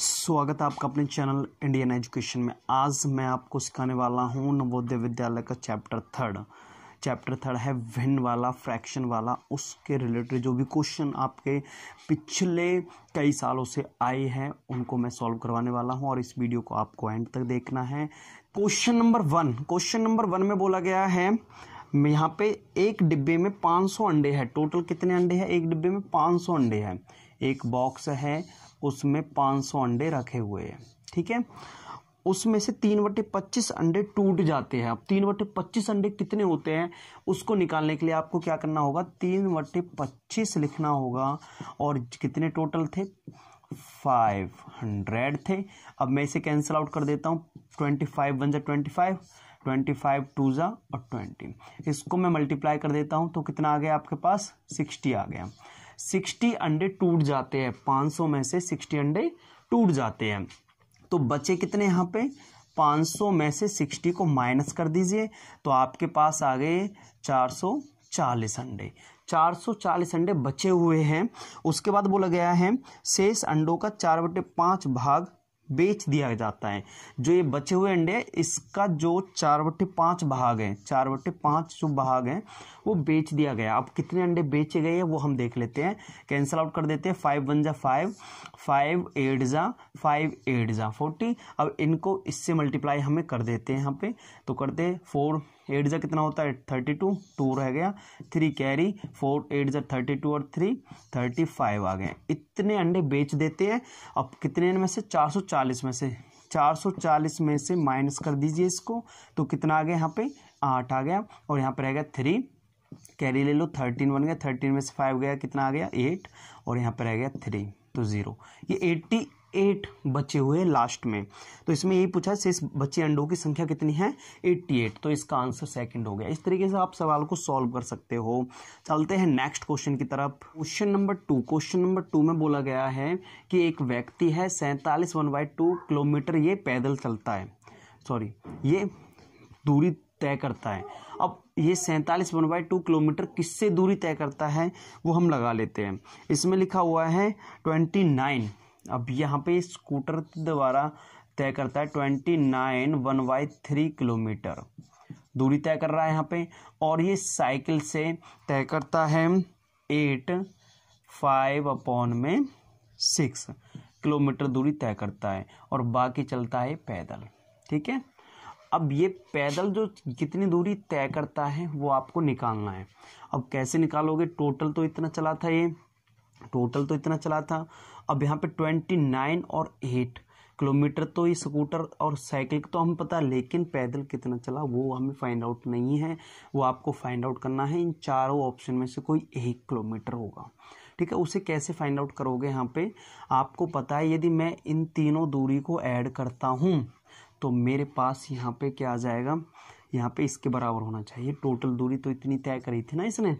स्वागत है आपका अपने चैनल इंडियन एजुकेशन में आज मैं आपको सिखाने वाला हूँ नवोदय विद्यालय का चैप्टर थर्ड चैप्टर थर्ड है भिन्न वाला फ्रैक्शन वाला उसके रिलेटेड जो भी क्वेश्चन आपके पिछले कई सालों से आए हैं उनको मैं सॉल्व करवाने वाला हूँ और इस वीडियो को आपको एंड तक देखना है question number one question number one में बोला गया है यहाँ पे एक डिब्बे में 500 अंडे हैं टोटल कितने अंडे हैं एक डिब्बे में 500 अंडे हैं एक बॉक्स है उसमें 500 अंडे रखे हुए हैं ठीक है उसमें से तीन बटे पच्चीस अंडे टूट जाते हैं अब तीन बटे पच्चीस अंडे कितने होते हैं उसको निकालने के लिए आपको क्या करना होगा तीन बटे पच्चीस लिखना होगा और कितने टोटल थे फाइव हंड्रेड थे अब मैं इसे कैंसिल आउट कर देता हूँ ट्वेंटी फाइव वन जा twenty five twenty five two ज़ा और ट्वेंटी इसको मैं मल्टीप्लाई कर देता हूँ तो कितना आ गया आपके पास सिक्सटी आ गया सिक्सटी अंडे टूट जाते हैं पाँच सौ में से सिक्सटी अंडे टूट जाते हैं तो बचे कितने यहाँ पे सौ में से सिक्सटी को माइनस कर दीजिए तो आपके पास आ गए चार चालीस अंडे चार सौ चालीस अंडे बचे हुए हैं उसके बाद बोला गया है शेष अंडों का चार बटे पाँच भाग बेच दिया जाता है जो ये बचे हुए अंडे इसका जो चार बट्टे पाँच भाग है चार बट्टे पाँच जो भाग है वो बेच दिया गया अब कितने अंडे बेचे गए हैं वो हम देख लेते हैं कैंसिल आउट कर देते हैं फाइव वन जा फाइव फाइव एट जा फाइव एट जा फोर्टी अब इनको इससे मल्टीप्लाई हमें कर देते हैं यहाँ पे तो करते हैं फोर एट जै कितना होता है थर्टी टू टू रह गया थ्री कैरी फोर एट जै थर्टी टू और थ्री थर्टी फाइव आ गए इतने अंडे बेच देते हैं अब कितने में से चार सौ चालीस में से चार सौ चालीस में से माइनस कर दीजिए इसको तो कितना आ गया यहाँ पे आठ आ गया और यहाँ पर रह गया थ्री कैरी ले लो थर्टीन बन गया थर्टीन में से फाइव गया कितना आ गया एट और यहाँ पर रह गया थ्री तो ज़ीरो ये एट्टी एट बचे हुए लास्ट में तो इसमें यही पूछा शेष बच्चे अंडों की संख्या कितनी है एट्टी एट तो इसका आंसर सेकंड हो गया इस तरीके से आप सवाल को सॉल्व कर सकते हो चलते हैं नेक्स्ट क्वेश्चन की तरफ question number two question number two में बोला गया है कि एक व्यक्ति है सैंतालीस वन बाई टू किलोमीटर ये पैदल चलता है सॉरी ये दूरी तय करता है अब ये सैंतालीस वन बाई टू किलोमीटर किससे दूरी तय करता है वो हम लगा लेते हैं इसमें लिखा हुआ है ट्वेंटी नाइन अब यहाँ पे स्कूटर द्वारा तय करता है twenty nine one by three kilometre दूरी तय कर रहा है यहाँ पे और ये साइकिल से तय करता है एट फाइव अपॉन में सिक्स किलोमीटर दूरी तय करता है और बाकी चलता है पैदल ठीक है अब ये पैदल जो कितनी दूरी तय करता है वो आपको निकालना है अब कैसे निकालोगे टोटल तो इतना चला था ये टोटल तो इतना चला था अब यहाँ पे ट्वेंटी नाइन और एट किलोमीटर तो ये स्कूटर और साइकिल तो हम पता लेकिन पैदल कितना चला वो हमें फाइंड आउट नहीं है वो आपको फाइंड आउट करना है इन चारों ऑप्शन में से कोई एक किलोमीटर होगा ठीक है उसे कैसे फाइंड आउट करोगे यहाँ पे आपको पता है यदि मैं इन तीनों दूरी को ऐड करता हूँ तो मेरे पास यहाँ पे क्या आ जाएगा यहाँ पे इसके बराबर होना चाहिए टोटल दूरी तो इतनी तय करी थी ना इसने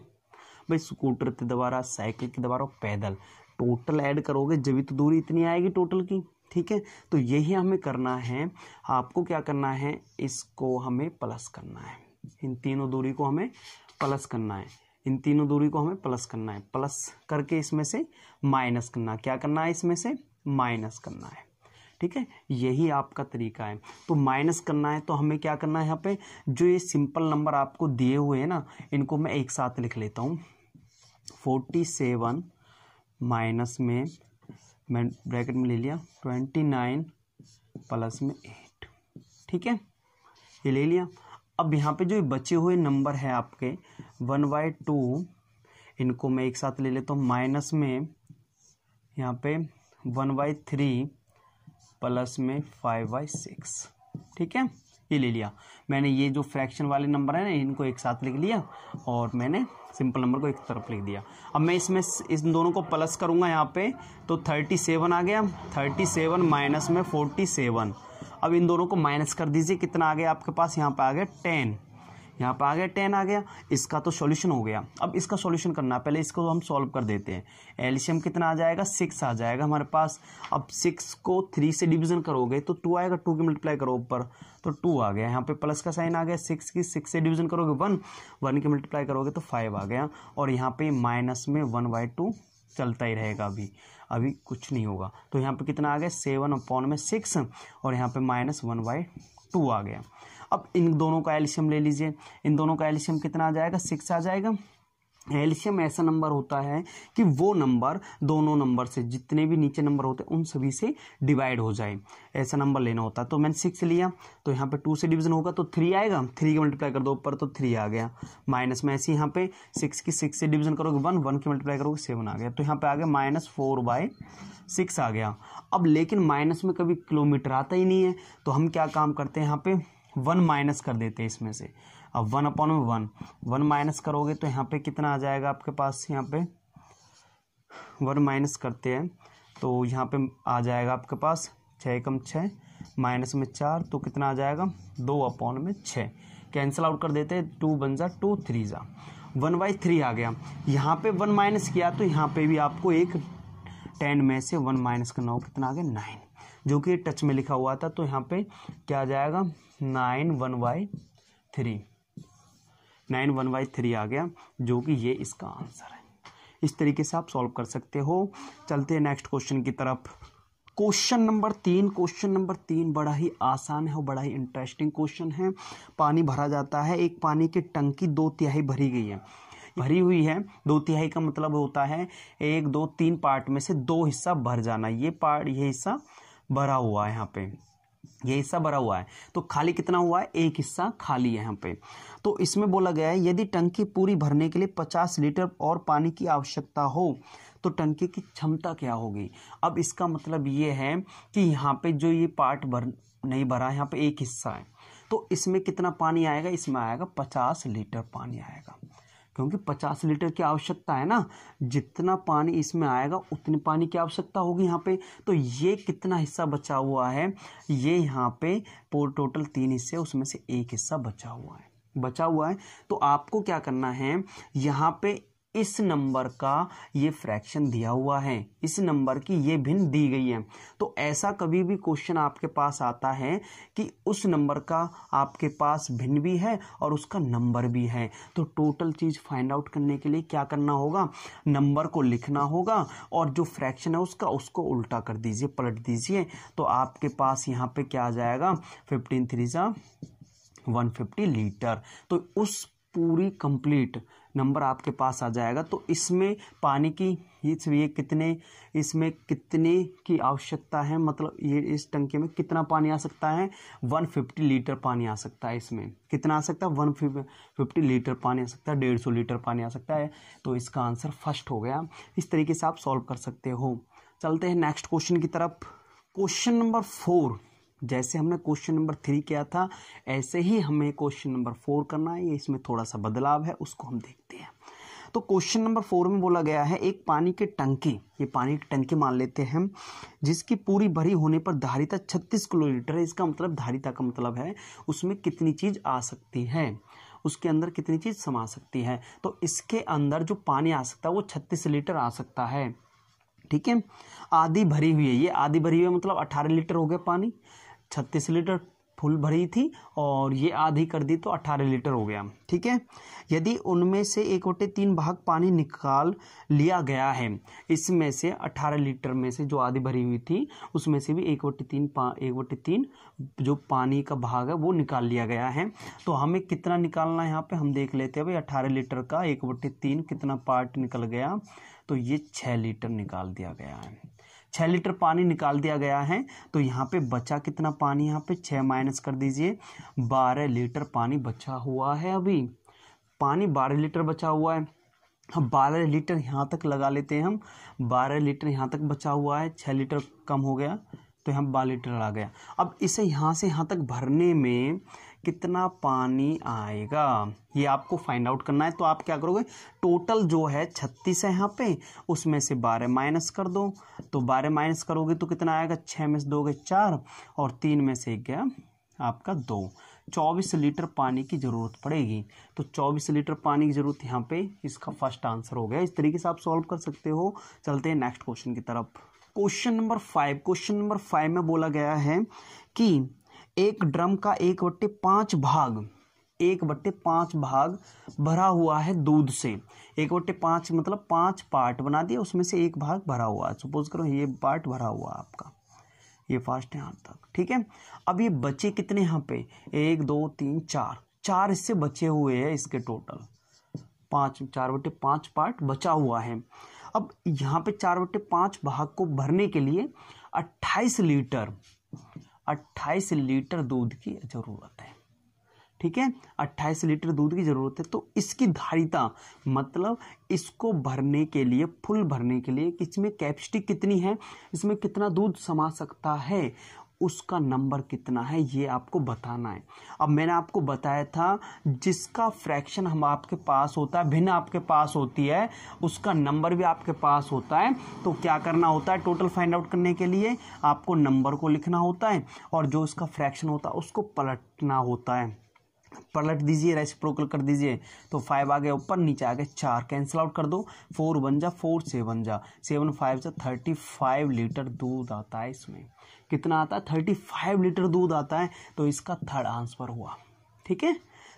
भाई स्कूटर के द्वारा साइकिल के द्वारा और पैदल टोटल ऐड करोगे जब तो दूरी इतनी आएगी टोटल की ठीक है तो यही हमें करना है आपको क्या करना है इसको हमें प्लस करना है इन तीनों दूरी को हमें प्लस करना है इन तीनों दूरी को हमें प्लस करना है प्लस करके इसमें से माइनस करना क्या करना है इसमें से माइनस करना है ठीक है यही आपका तरीका है तो माइनस करना है तो हमें क्या करना है यहाँ पे जो ये सिंपल नंबर आपको दिए हुए हैं ना इनको मैं एक साथ लिख लेता हूँ फोर्टी सेवन माइनस में मैं ब्रैकेट में ले लिया ट्वेंटी नाइन प्लस में एट ठीक है ये ले लिया अब यहाँ पे जो बचे हुए नंबर है आपके वन बाई टू इनको मैं एक साथ ले लेता हूँ माइनस में यहाँ पे वन बाई थ्री प्लस में फाइव बाई सिक्स ठीक है ये ले लिया मैंने ये जो फ्रैक्शन वाले नंबर हैं ना इनको एक साथ लिख लिया और मैंने सिंपल नंबर को एक तरफ लिख दिया अब मैं इसमें इस दोनों को प्लस करूँगा यहाँ पे तो थर्टी सेवन आ गया थर्टी सेवन माइनस में फोर्टी सेवन अब इन दोनों को माइनस कर दीजिए कितना आ गया आपके पास यहाँ पे आ गया टेन यहाँ पर आ गया टेन आ गया इसका तो सॉल्यूशन हो गया अब इसका सॉल्यूशन करना पहले इसको हम सॉल्व कर देते हैं एल्शियम कितना आ जाएगा सिक्स आ जाएगा हमारे पास अब सिक्स को थ्री से डिवीजन करोगे तो टू आएगा टू की मल्टीप्लाई करो ऊपर तो टू आ गया यहाँ पे प्लस का साइन आ गया सिक्स की सिक्स से डिवीजन करोगे वन वन की मल्टीप्लाई करोगे तो फाइव आ गया और यहाँ पर माइनस में वन बाई टू चलता ही रहेगा अभी अभी कुछ नहीं होगा तो यहाँ पर कितना आ गया सेवन अपॉन में सिक्स और यहाँ पर माइनस वन बाई टू आ गया अब इन दोनों का एल्शियम ले लीजिए इन दोनों का एल्शियम कितना आ जाएगा सिक्स आ जाएगा एल्शियम ऐसा नंबर होता है कि वो नंबर दोनों नंबर से जितने भी नीचे नंबर होते हैं उन सभी से डिवाइड हो जाए ऐसा नंबर लेना होता है तो मैंने सिक्स लिया तो यहाँ पे टू से डिवीजन होगा तो थ्री आएगा थ्री की मल्टीप्लाई कर दो ऊपर तो थ्री आ गया माइनस में ऐसे यहाँ पे सिक्स की सिक्स से डिवीजन करोगे वन वन की मल्टीप्लाई करोगे सेवन आ गया तो यहाँ पे आ गया माइनस फोर बाय सिक्स आ गया अब लेकिन माइनस में कभी किलोमीटर आता ही नहीं है तो हम क्या काम करते हैं यहाँ पे वन माइनस कर देते हैं इसमें से अब वन अपॉन में वन वन माइनस करोगे तो यहाँ पे कितना आ जाएगा आपके पास यहाँ पे वन माइनस करते हैं तो यहाँ पे आ जाएगा आपके पास छः कम छः माइनस में चार तो कितना आ जाएगा दो अपॉन में छः कैंसिल आउट कर देते हैं टू वन ज़ा टू थ्री ज़ा वन बाई थ्री आ गया यहाँ पे वन माइनस किया तो यहाँ पे भी आपको एक टेन में से वन माइनस करना हो कितना आ गया नाइन जो कि टच में लिखा हुआ था तो यहाँ पे क्या आ जाएगा nine one by three nine one by three आ गया जो कि ये इसका आंसर है इस तरीके से आप सॉल्व कर सकते हो चलते हैं नेक्स्ट क्वेश्चन की तरफ क्वेश्चन नंबर तीन क्वेश्चन नंबर तीन बड़ा ही आसान है और बड़ा ही इंटरेस्टिंग क्वेश्चन है पानी भरा जाता है एक पानी की टंकी दो तिहाई भरी गई है भरी हुई है दो तिहाई का मतलब होता है एक दो तीन पार्ट में से दो हिस्सा भर जाना ये पार्ट ये हिस्सा भरा हुआ है यहाँ पे ये हिस्सा भरा हुआ है तो खाली कितना हुआ है एक हिस्सा खाली है यहाँ पे तो इसमें बोला गया है यदि टंकी पूरी भरने के लिए 50 लीटर और पानी की आवश्यकता हो तो टंकी की क्षमता क्या होगी अब इसका मतलब ये है कि यहाँ पे जो ये पार्ट भर नहीं भरा यहाँ पे एक हिस्सा है तो इसमें कितना पानी आएगा इसमें आएगा पचास लीटर पानी आएगा क्योंकि पचास लीटर की आवश्यकता है ना जितना पानी इसमें आएगा उतने पानी की आवश्यकता होगी यहाँ पे तो ये कितना हिस्सा बचा हुआ है ये यहाँ पे टोटल तीन हिस्से उसमें से एक हिस्सा बचा हुआ है बचा हुआ है तो आपको क्या करना है यहाँ पे इस नंबर का ये फ्रैक्शन दिया हुआ है इस नंबर की ये भिन्न दी गई है तो ऐसा कभी भी क्वेश्चन आपके पास आता है कि उस नंबर का आपके पास भिन्न भी है और उसका नंबर भी है तो टोटल चीज़ फाइंड आउट करने के लिए क्या करना होगा नंबर को लिखना होगा और जो फ्रैक्शन है उसका उसको उल्टा कर दीजिए पलट दीजिए तो आपके पास यहाँ पे क्या आ जाएगा फिफ्टीन थ्री 150 लीटर तो उस पूरी कंप्लीट नंबर आपके पास आ जाएगा तो इसमें पानी की ये कितने इसमें कितने की आवश्यकता है मतलब ये इस टंकी में कितना पानी आ सकता है 150 लीटर पानी आ सकता है इसमें कितना आ सकता है 150 लीटर पानी आ सकता है डेढ़ सौ लीटर पानी आ सकता है तो इसका आंसर फर्स्ट हो गया इस तरीके से आप सॉल्व कर सकते हो चलते हैं नेक्स्ट क्वेश्चन की तरफ क्वेश्चन नंबर फोर जैसे हमने क्वेश्चन नंबर थ्री किया था ऐसे ही हमें क्वेश्चन नंबर फोर करना है ये इसमें थोड़ा सा बदलाव है उसको हम देखते हैं तो क्वेश्चन नंबर फोर में बोला गया है एक पानी की टंकी ये पानी की टंकी मान लेते हैं हम जिसकी पूरी भरी होने पर धारिता छत्तीस किलोलीटर है इसका मतलब धारिता का मतलब है उसमें कितनी चीज़ आ सकती है उसके अंदर कितनी चीज़ समा सकती है तो इसके अंदर जो पानी आ सकता है वो छत्तीस लीटर आ सकता है ठीक है आधी भरी हुई है ये आधी भरी हुई है मतलब अठारह लीटर हो गया पानी छत्तीस लीटर फुल भरी थी और ये आधी कर दी तो अट्ठारह लीटर हो गया ठीक है यदि उनमें से एक बटे तीन भाग पानी निकाल लिया गया है इसमें से 18 लीटर में से जो आधी भरी हुई थी उसमें से भी एक बटे तीन एक वोटे तीन जो पानी का भाग है वो निकाल लिया गया है तो हमें कितना निकालना है यहाँ पे हम देख लेते हैं भाई अट्ठारह लीटर का एक वोटे तीन कितना पार्ट निकल गया तो ये छः लीटर निकाल दिया गया है छः लीटर पानी निकाल दिया गया है तो यहाँ पे बचा कितना पानी यहाँ पे छः माइनस कर दीजिए बारह लीटर पानी बचा हुआ है अभी पानी बारह लीटर बचा हुआ है हम बारह लीटर यहाँ तक लगा लेते हैं हम बारह लीटर यहाँ तक बचा हुआ है छः लीटर कम हो गया तो यहाँ बारह लीटर आ गया अब इसे यहाँ से यहाँ तक भरने में कितना पानी आएगा ये आपको फाइंड आउट करना है तो आप क्या करोगे टोटल जो है छत्तीस है यहाँ पे उसमें से बारह माइनस कर दो तो बारह माइनस करोगे तो कितना आएगा छः में से दोगे चार और तीन में से गया आपका दो चौबीस लीटर पानी की ज़रूरत पड़ेगी तो चौबीस लीटर पानी की ज़रूरत यहाँ पे इसका फर्स्ट आंसर हो गया इस तरीके से आप सॉल्व कर सकते हो चलते हैं नेक्स्ट क्वेश्चन की तरफ question number five question number five में बोला गया है कि एक ड्रम का एक बट्टे पाँच भाग एक बट्टे पाँच भाग भरा हुआ है दूध से एक बट्टे पाँच मतलब पाँच पार्ट बना दिया उसमें से एक भाग भरा हुआ है सपोज करो ये पार्ट भरा हुआ है आपका ये फास्ट है यहां तक ठीक है अब ये बचे कितने यहां पे एक दो तीन चार चार इससे बचे हुए हैं इसके टोटल पाँच चार बटे पाँच पार्ट बचा हुआ है अब यहाँ पे चार बटे पाँच भाग को भरने के लिए अट्ठाईस लीटर अट्ठाईस लीटर दूध की ज़रूरत है ठीक है अट्ठाईस लीटर दूध की ज़रूरत है तो इसकी धारिता मतलब इसको भरने के लिए फुल भरने के लिए कि इसमें कैपेसिटी कितनी है इसमें कितना दूध समा सकता है उसका नंबर कितना है ये आपको बताना है अब मैंने आपको बताया था जिसका फ्रैक्शन हम आपके पास होता है भिन्न आपके पास होती है उसका नंबर भी आपके पास होता है तो क्या करना होता है टोटल फाइंड आउट करने के लिए आपको नंबर को लिखना होता है और जो उसका फ्रैक्शन होता है उसको पलटना होता है पलट दीजिए रेसिप्रोकल कर दीजिए तो फाइव आ गए ऊपर नीचे आ गए चार कैंसिल आउट कर दो फोर वन जा फोर सेवन जा सेवन फाइव जा थर्टी फाइव लीटर दूध आता है इसमें कितना आता है थर्टी फाइव लीटर दूध आता है तो इसका थर्ड आंसर हुआ ठीक है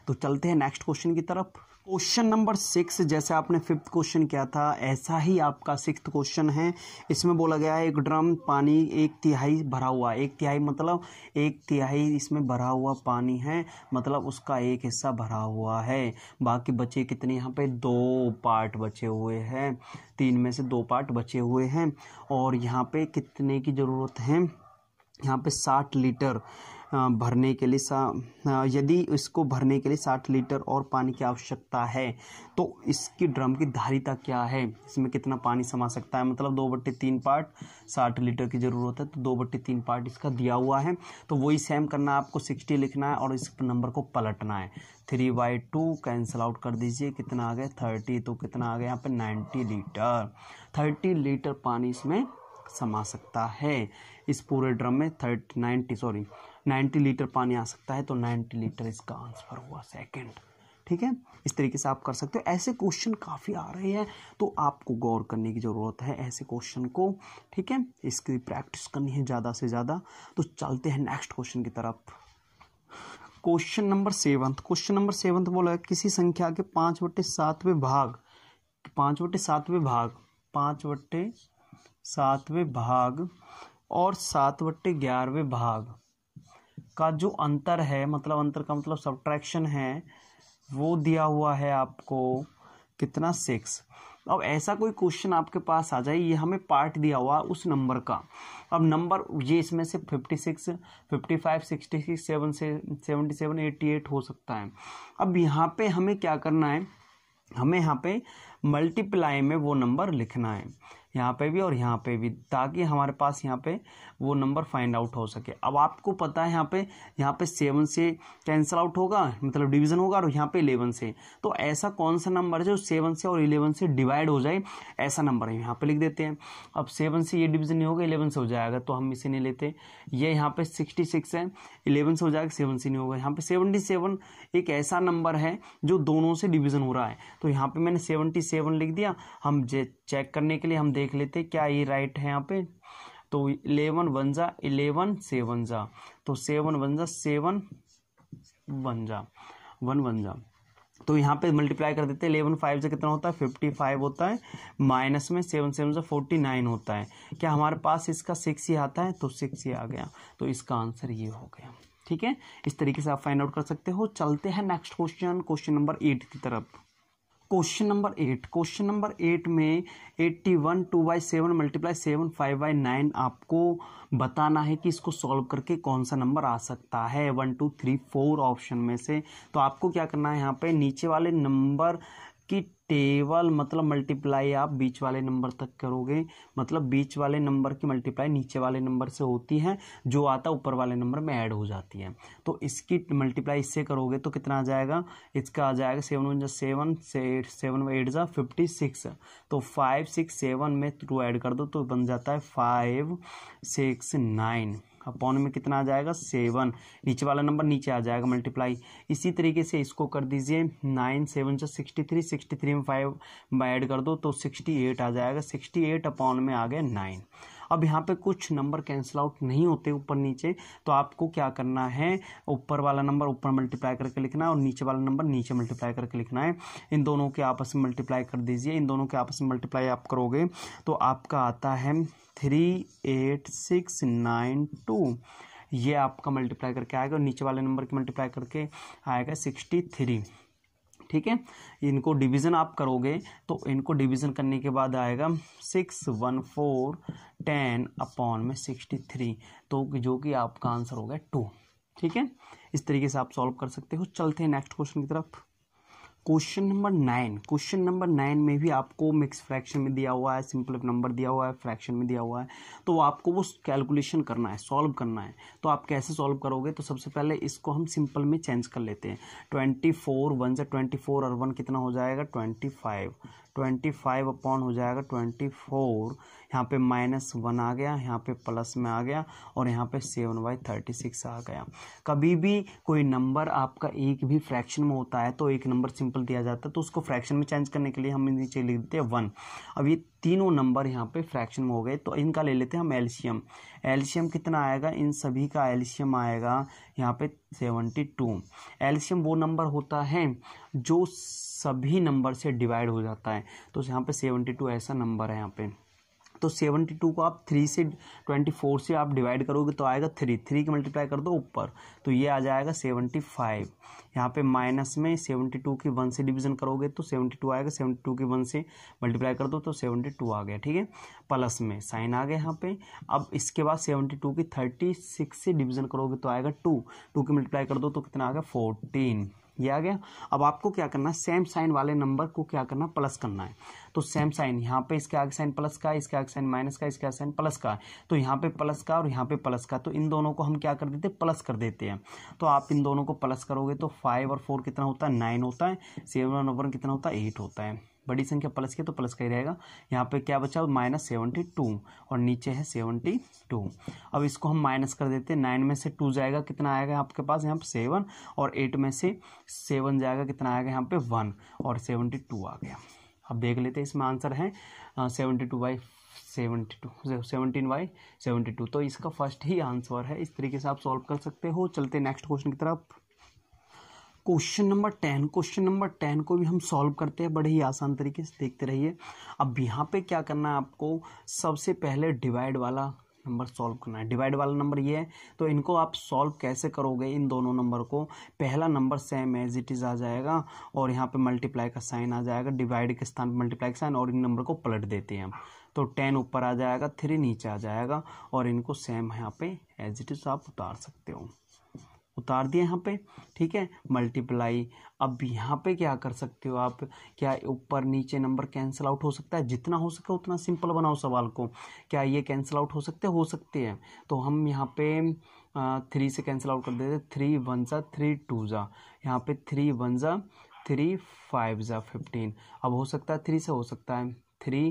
तो चलते हैं नेक्स्ट क्वेश्चन की तरफ क्वेश्चन नंबर सिक्स जैसे आपने फिफ्थ क्वेश्चन किया था ऐसा ही आपका सिक्स क्वेश्चन है इसमें बोला गया है एक ड्रम पानी एक तिहाई भरा हुआ एक तिहाई मतलब एक तिहाई इसमें भरा हुआ पानी है मतलब उसका एक हिस्सा भरा हुआ है बाकी बचे कितने यहाँ पे दो पार्ट बचे हुए हैं तीन में से दो पार्ट बचे हुए हैं और यहाँ पर कितने की ज़रूरत है यहाँ पे साठ लीटर भरने के लिए सा यदि इसको भरने के लिए साठ लीटर और पानी की आवश्यकता है तो इसकी ड्रम की धारिता क्या है इसमें कितना पानी समा सकता है मतलब दो बट्टे तीन पार्ट साठ लीटर की ज़रूरत है तो दो बट्टे तीन पार्ट इसका दिया हुआ है तो वही सेम करना है आपको सिक्सटी लिखना है और इस नंबर को पलटना है three by two cancel out कर दीजिए कितना आ गया थर्टी तो कितना आ गया यहाँ पर नाइन्टी लीटर थर्टी लीटर पानी इसमें समा सकता है इस पूरे ड्रम में थर्ट नाइन्टी सॉरी 90 लीटर पानी आ सकता है तो 90 लीटर इसका आंसर हुआ सेकंड ठीक है इस तरीके से आप कर सकते हो ऐसे क्वेश्चन काफ़ी आ रहे हैं तो आपको गौर करने की ज़रूरत है ऐसे क्वेश्चन को ठीक है इसकी प्रैक्टिस करनी है ज़्यादा से ज़्यादा तो चलते हैं नेक्स्ट क्वेश्चन की तरफ question number seventh question number seventh बोला है किसी संख्या के पाँच बटे सातवें भाग पाँच बटे सातवें भाग पाँच बटे सातवें भाग और सात बट्टे ग्यारहवें भाग का जो अंतर है मतलब अंतर का मतलब सब्ट्रैक्शन है वो दिया हुआ है आपको कितना सिक्स अब ऐसा कोई क्वेश्चन आपके पास आ जाए ये हमें पार्ट दिया हुआ उस नंबर का अब नंबर ये इसमें से fifty six fifty five sixty six seven से सेवेंटी सेवन एट्टी एट हो सकता है अब यहाँ पे हमें क्या करना है हमें यहाँ पे मल्टीप्लाई में वो नंबर लिखना है यहाँ पे भी और यहाँ पे भी ताकि हमारे पास यहाँ पे वो नंबर फाइंड आउट हो सके अब आपको पता है यहाँ पे यहाँ पे सेवन से कैंसिल आउट होगा मतलब डिवीजन होगा और यहाँ पे इलेवन से तो ऐसा कौन सा नंबर है जो सेवन से और इलेवन से डिवाइड हो जाए ऐसा नंबर है यहाँ पे लिख देते हैं अब सेवन से ये डिवीजन नहीं होगा इलेवन से हो जाएगा तो हम इसे नहीं लेते ये यहाँ पे सिक्सटी सिक्स है इलेवन से हो जाएगा सेवन से नहीं होगा यहाँ पे सेवनटी सेवन एक ऐसा नंबर है जो दोनों से डिवीजन हो रहा है तो यहाँ पे मैंने सेवनटी सेवन लिख दिया हम चेक करने के लिए हम देख लेते क्या ये राइट है यहाँ पे तो इलेवन वन जा इलेवन सेवन जा तो सेवन वन जा सेवन वन जा वन वन जा तो यहाँ पे मल्टीप्लाई कर देते हैं इलेवन फाइव से कितना होता है फिफ्टी फाइव होता है माइनस में सेवन सेवन से फोर्टी नाइन होता है क्या हमारे पास इसका सिक्स ही आता है तो सिक्स ही आ गया तो इसका आंसर ये हो गया ठीक है इस तरीके से आप फाइंड आउट कर सकते हो चलते हैं next question question number eight की तरफ question number eight question number eight में eighty one two by seven multiply seven five by nine आपको बताना है कि इसको सॉल्व करके कौन सा नंबर आ सकता है one two three four option में से तो आपको क्या करना है यहाँ पे नीचे वाले नंबर कि टेबल मतलब मल्टीप्लाई आप बीच वाले नंबर तक करोगे मतलब बीच वाले नंबर की मल्टीप्लाई नीचे वाले नंबर से होती है जो आता ऊपर वाले नंबर में ऐड हो जाती है तो इसकी मल्टीप्लाई इससे करोगे तो कितना आ जाएगा इसका आ जाएगा सेवन वन जो सेवन से एट सेवन एट जा फिफ्टी सिक्स तो फाइव सिक्स सेवन में टू ऐड कर दो तो बन जाता है फाइव सिक्स नाइन अपॉन में कितना आ जाएगा सेवन नीचे वाला नंबर नीचे आ जाएगा मल्टीप्लाई इसी तरीके से इसको कर दीजिए नाइन सेवन से सिक्सटी थ्री सिक्सटी थ्री में फाइव बाई ऐड कर दो तो सिक्सटी एट आ जाएगा सिक्सटी एट अपॉन में आ गया नाइन अब यहाँ पे कुछ नंबर कैंसिल आउट नहीं होते ऊपर नीचे तो आपको क्या करना है ऊपर वाला नंबर ऊपर मल्टीप्लाई करके लिखना है और नीचे वाला नंबर नीचे मल्टीप्लाई करके लिखना है इन दोनों के आपस में मल्टीप्लाई कर दीजिए इन दोनों के आपस में मल्टीप्लाई आप करोगे तो आपका आता है three eight six nine two ये आपका मल्टीप्लाई करके आएगा और नीचे वाले नंबर की मल्टीप्लाई करके आएगा सिक्सटी थ्री ठीक है इनको डिवीज़न आप करोगे तो इनको डिवीज़न करने के बाद आएगा six one four ten upon में सिक्सटी थ्री तो जो कि आपका आंसर हो गया टू ठीक है इस तरीके से आप सॉल्व कर सकते हो चलते हैं नेक्स्ट क्वेश्चन की तरफ question number nine question number nine में भी आपको मिक्स फ्रैक्शन में दिया हुआ है सिंपल नंबर दिया हुआ है फ्रैक्शन में दिया हुआ है तो आपको वो कैलकुलेशन करना है सॉल्व करना है तो आप कैसे सॉल्व करोगे तो सबसे पहले इसको हम सिंपल में चेंज कर लेते हैं ट्वेंटी फोर वन से ट्वेंटी फोर और वन कितना हो जाएगा twenty five twenty five upon हो जाएगा ट्वेंटी फोर यहाँ पे माइनस वन आ गया यहाँ पे प्लस में आ गया और यहाँ पे सेवन बाई थर्टी सिक्स आ गया कभी भी कोई नंबर आपका एक भी फ्रैक्शन में होता है तो एक नंबर सिंपल दिया जाता है तो उसको फ्रैक्शन में चेंज करने के लिए हम नीचे लिख देते हैं वन अब ये तीनों नंबर यहाँ पे फ्रैक्शन में हो गए तो इनका ले लेते हैं हम एल्शियम एल्शियम कितना आएगा इन सभी का एल्शियम आएगा यहाँ पे सेवेंटी टू एल्शियम वो नंबर होता है जो सभी नंबर से डिवाइड हो जाता है तो यहाँ पे सेवेंटी टू ऐसा नंबर है यहाँ पे तो सेवेंटी टू को आप थ्री से ट्वेंटी फोर से आप डिवाइड करोगे तो आएगा थ्री थ्री की मल्टीप्लाई कर दो ऊपर तो ये आ जाएगा सेवेंटी फाइव यहाँ पे माइनस में सेवेंटी टू की वन से डिवीजन करोगे तो सेवेंटी टू आएगा सेवेंटी टू की वन से मल्टीप्लाई कर दो तो सेवेंटी टू आ गया ठीक है प्लस में साइन आ गया यहाँ पे अब इसके बाद सेवेंटी टू की थर्टी सिक्स से डिवीजन करोगे तो आएगा टू टू की मल्टीप्लाई कर दो तो कितना आ गया फोर्टीन ये आ गया अब आपको क्या करना है सेम साइन वाले नंबर को क्या करना प्लस करना है तो सेम साइन यहाँ पे इसके आगे साइन प्लस का इसके आगे साइन माइनस का इसके आगे साइन प्लस का तो यहाँ पे प्लस का और यहाँ पे प्लस का तो इन दोनों को हम क्या कर देते हैं प्लस कर देते हैं तो आप इन दोनों को प्लस करोगे तो फाइव और फोर कितना होता है नाइन होता है सेवन और वन कितना होता है एट होता है बड़ी संख्या प्लस की तो प्लस का ही रहेगा यहाँ पे क्या बचा माइनस सेवेंटी टू और नीचे है सेवेंटी टू अब इसको हम माइनस कर देते हैं नाइन में से टू जाएगा कितना आएगा आपके पास यहाँ पे सेवन और एट में से सेवन जाएगा कितना आएगा यहाँ पे वन और सेवनटी टू आ गया अब देख लेते हैं इसमें आंसर है seventy two by seventy two seventeen by seventy two तो इसका फर्स्ट ही आंसर है इस तरीके से आप सॉल्व कर सकते हो चलते नेक्स्ट क्वेश्चन की तरफ question number ten question number ten को भी हम सॉल्व करते हैं बड़े ही आसान तरीके से देखते रहिए अब यहाँ पे क्या करना है आपको सबसे पहले डिवाइड वाला नंबर सॉल्व करना है डिवाइड वाला नंबर ये है तो इनको आप सॉल्व कैसे करोगे इन दोनों नंबर को पहला number same as it is आ जाएगा और यहाँ पे मल्टीप्लाई का साइन आ जाएगा डिवाइड के स्थान पर मल्टीप्लाई का साइन और इन नंबर को पलट देते हैं हम तो टेन ऊपर आ जाएगा थ्री नीचे आ जाएगा और इनको सेम यहाँ पे एज इट इज़ आप उतार सकते हो उतार दिया यहाँ पे ठीक है मल्टीप्लाई अब यहाँ पे क्या कर सकते हो आप क्या ऊपर नीचे नंबर कैंसिल आउट हो सकता है जितना हो सके उतना सिंपल बनाओ सवाल को क्या ये कैंसिल आउट हो सकते हो सकते हैं तो हम यहाँ पे थ्री से कैंसिल आउट कर देते थ्री वन ज़ा थ्री टू ज़ा यहाँ पे थ्री वन ज़ा थ्री फाइव ज़ा फिफ्टीन अब हो सकता है थ्री से हो सकता है थ्री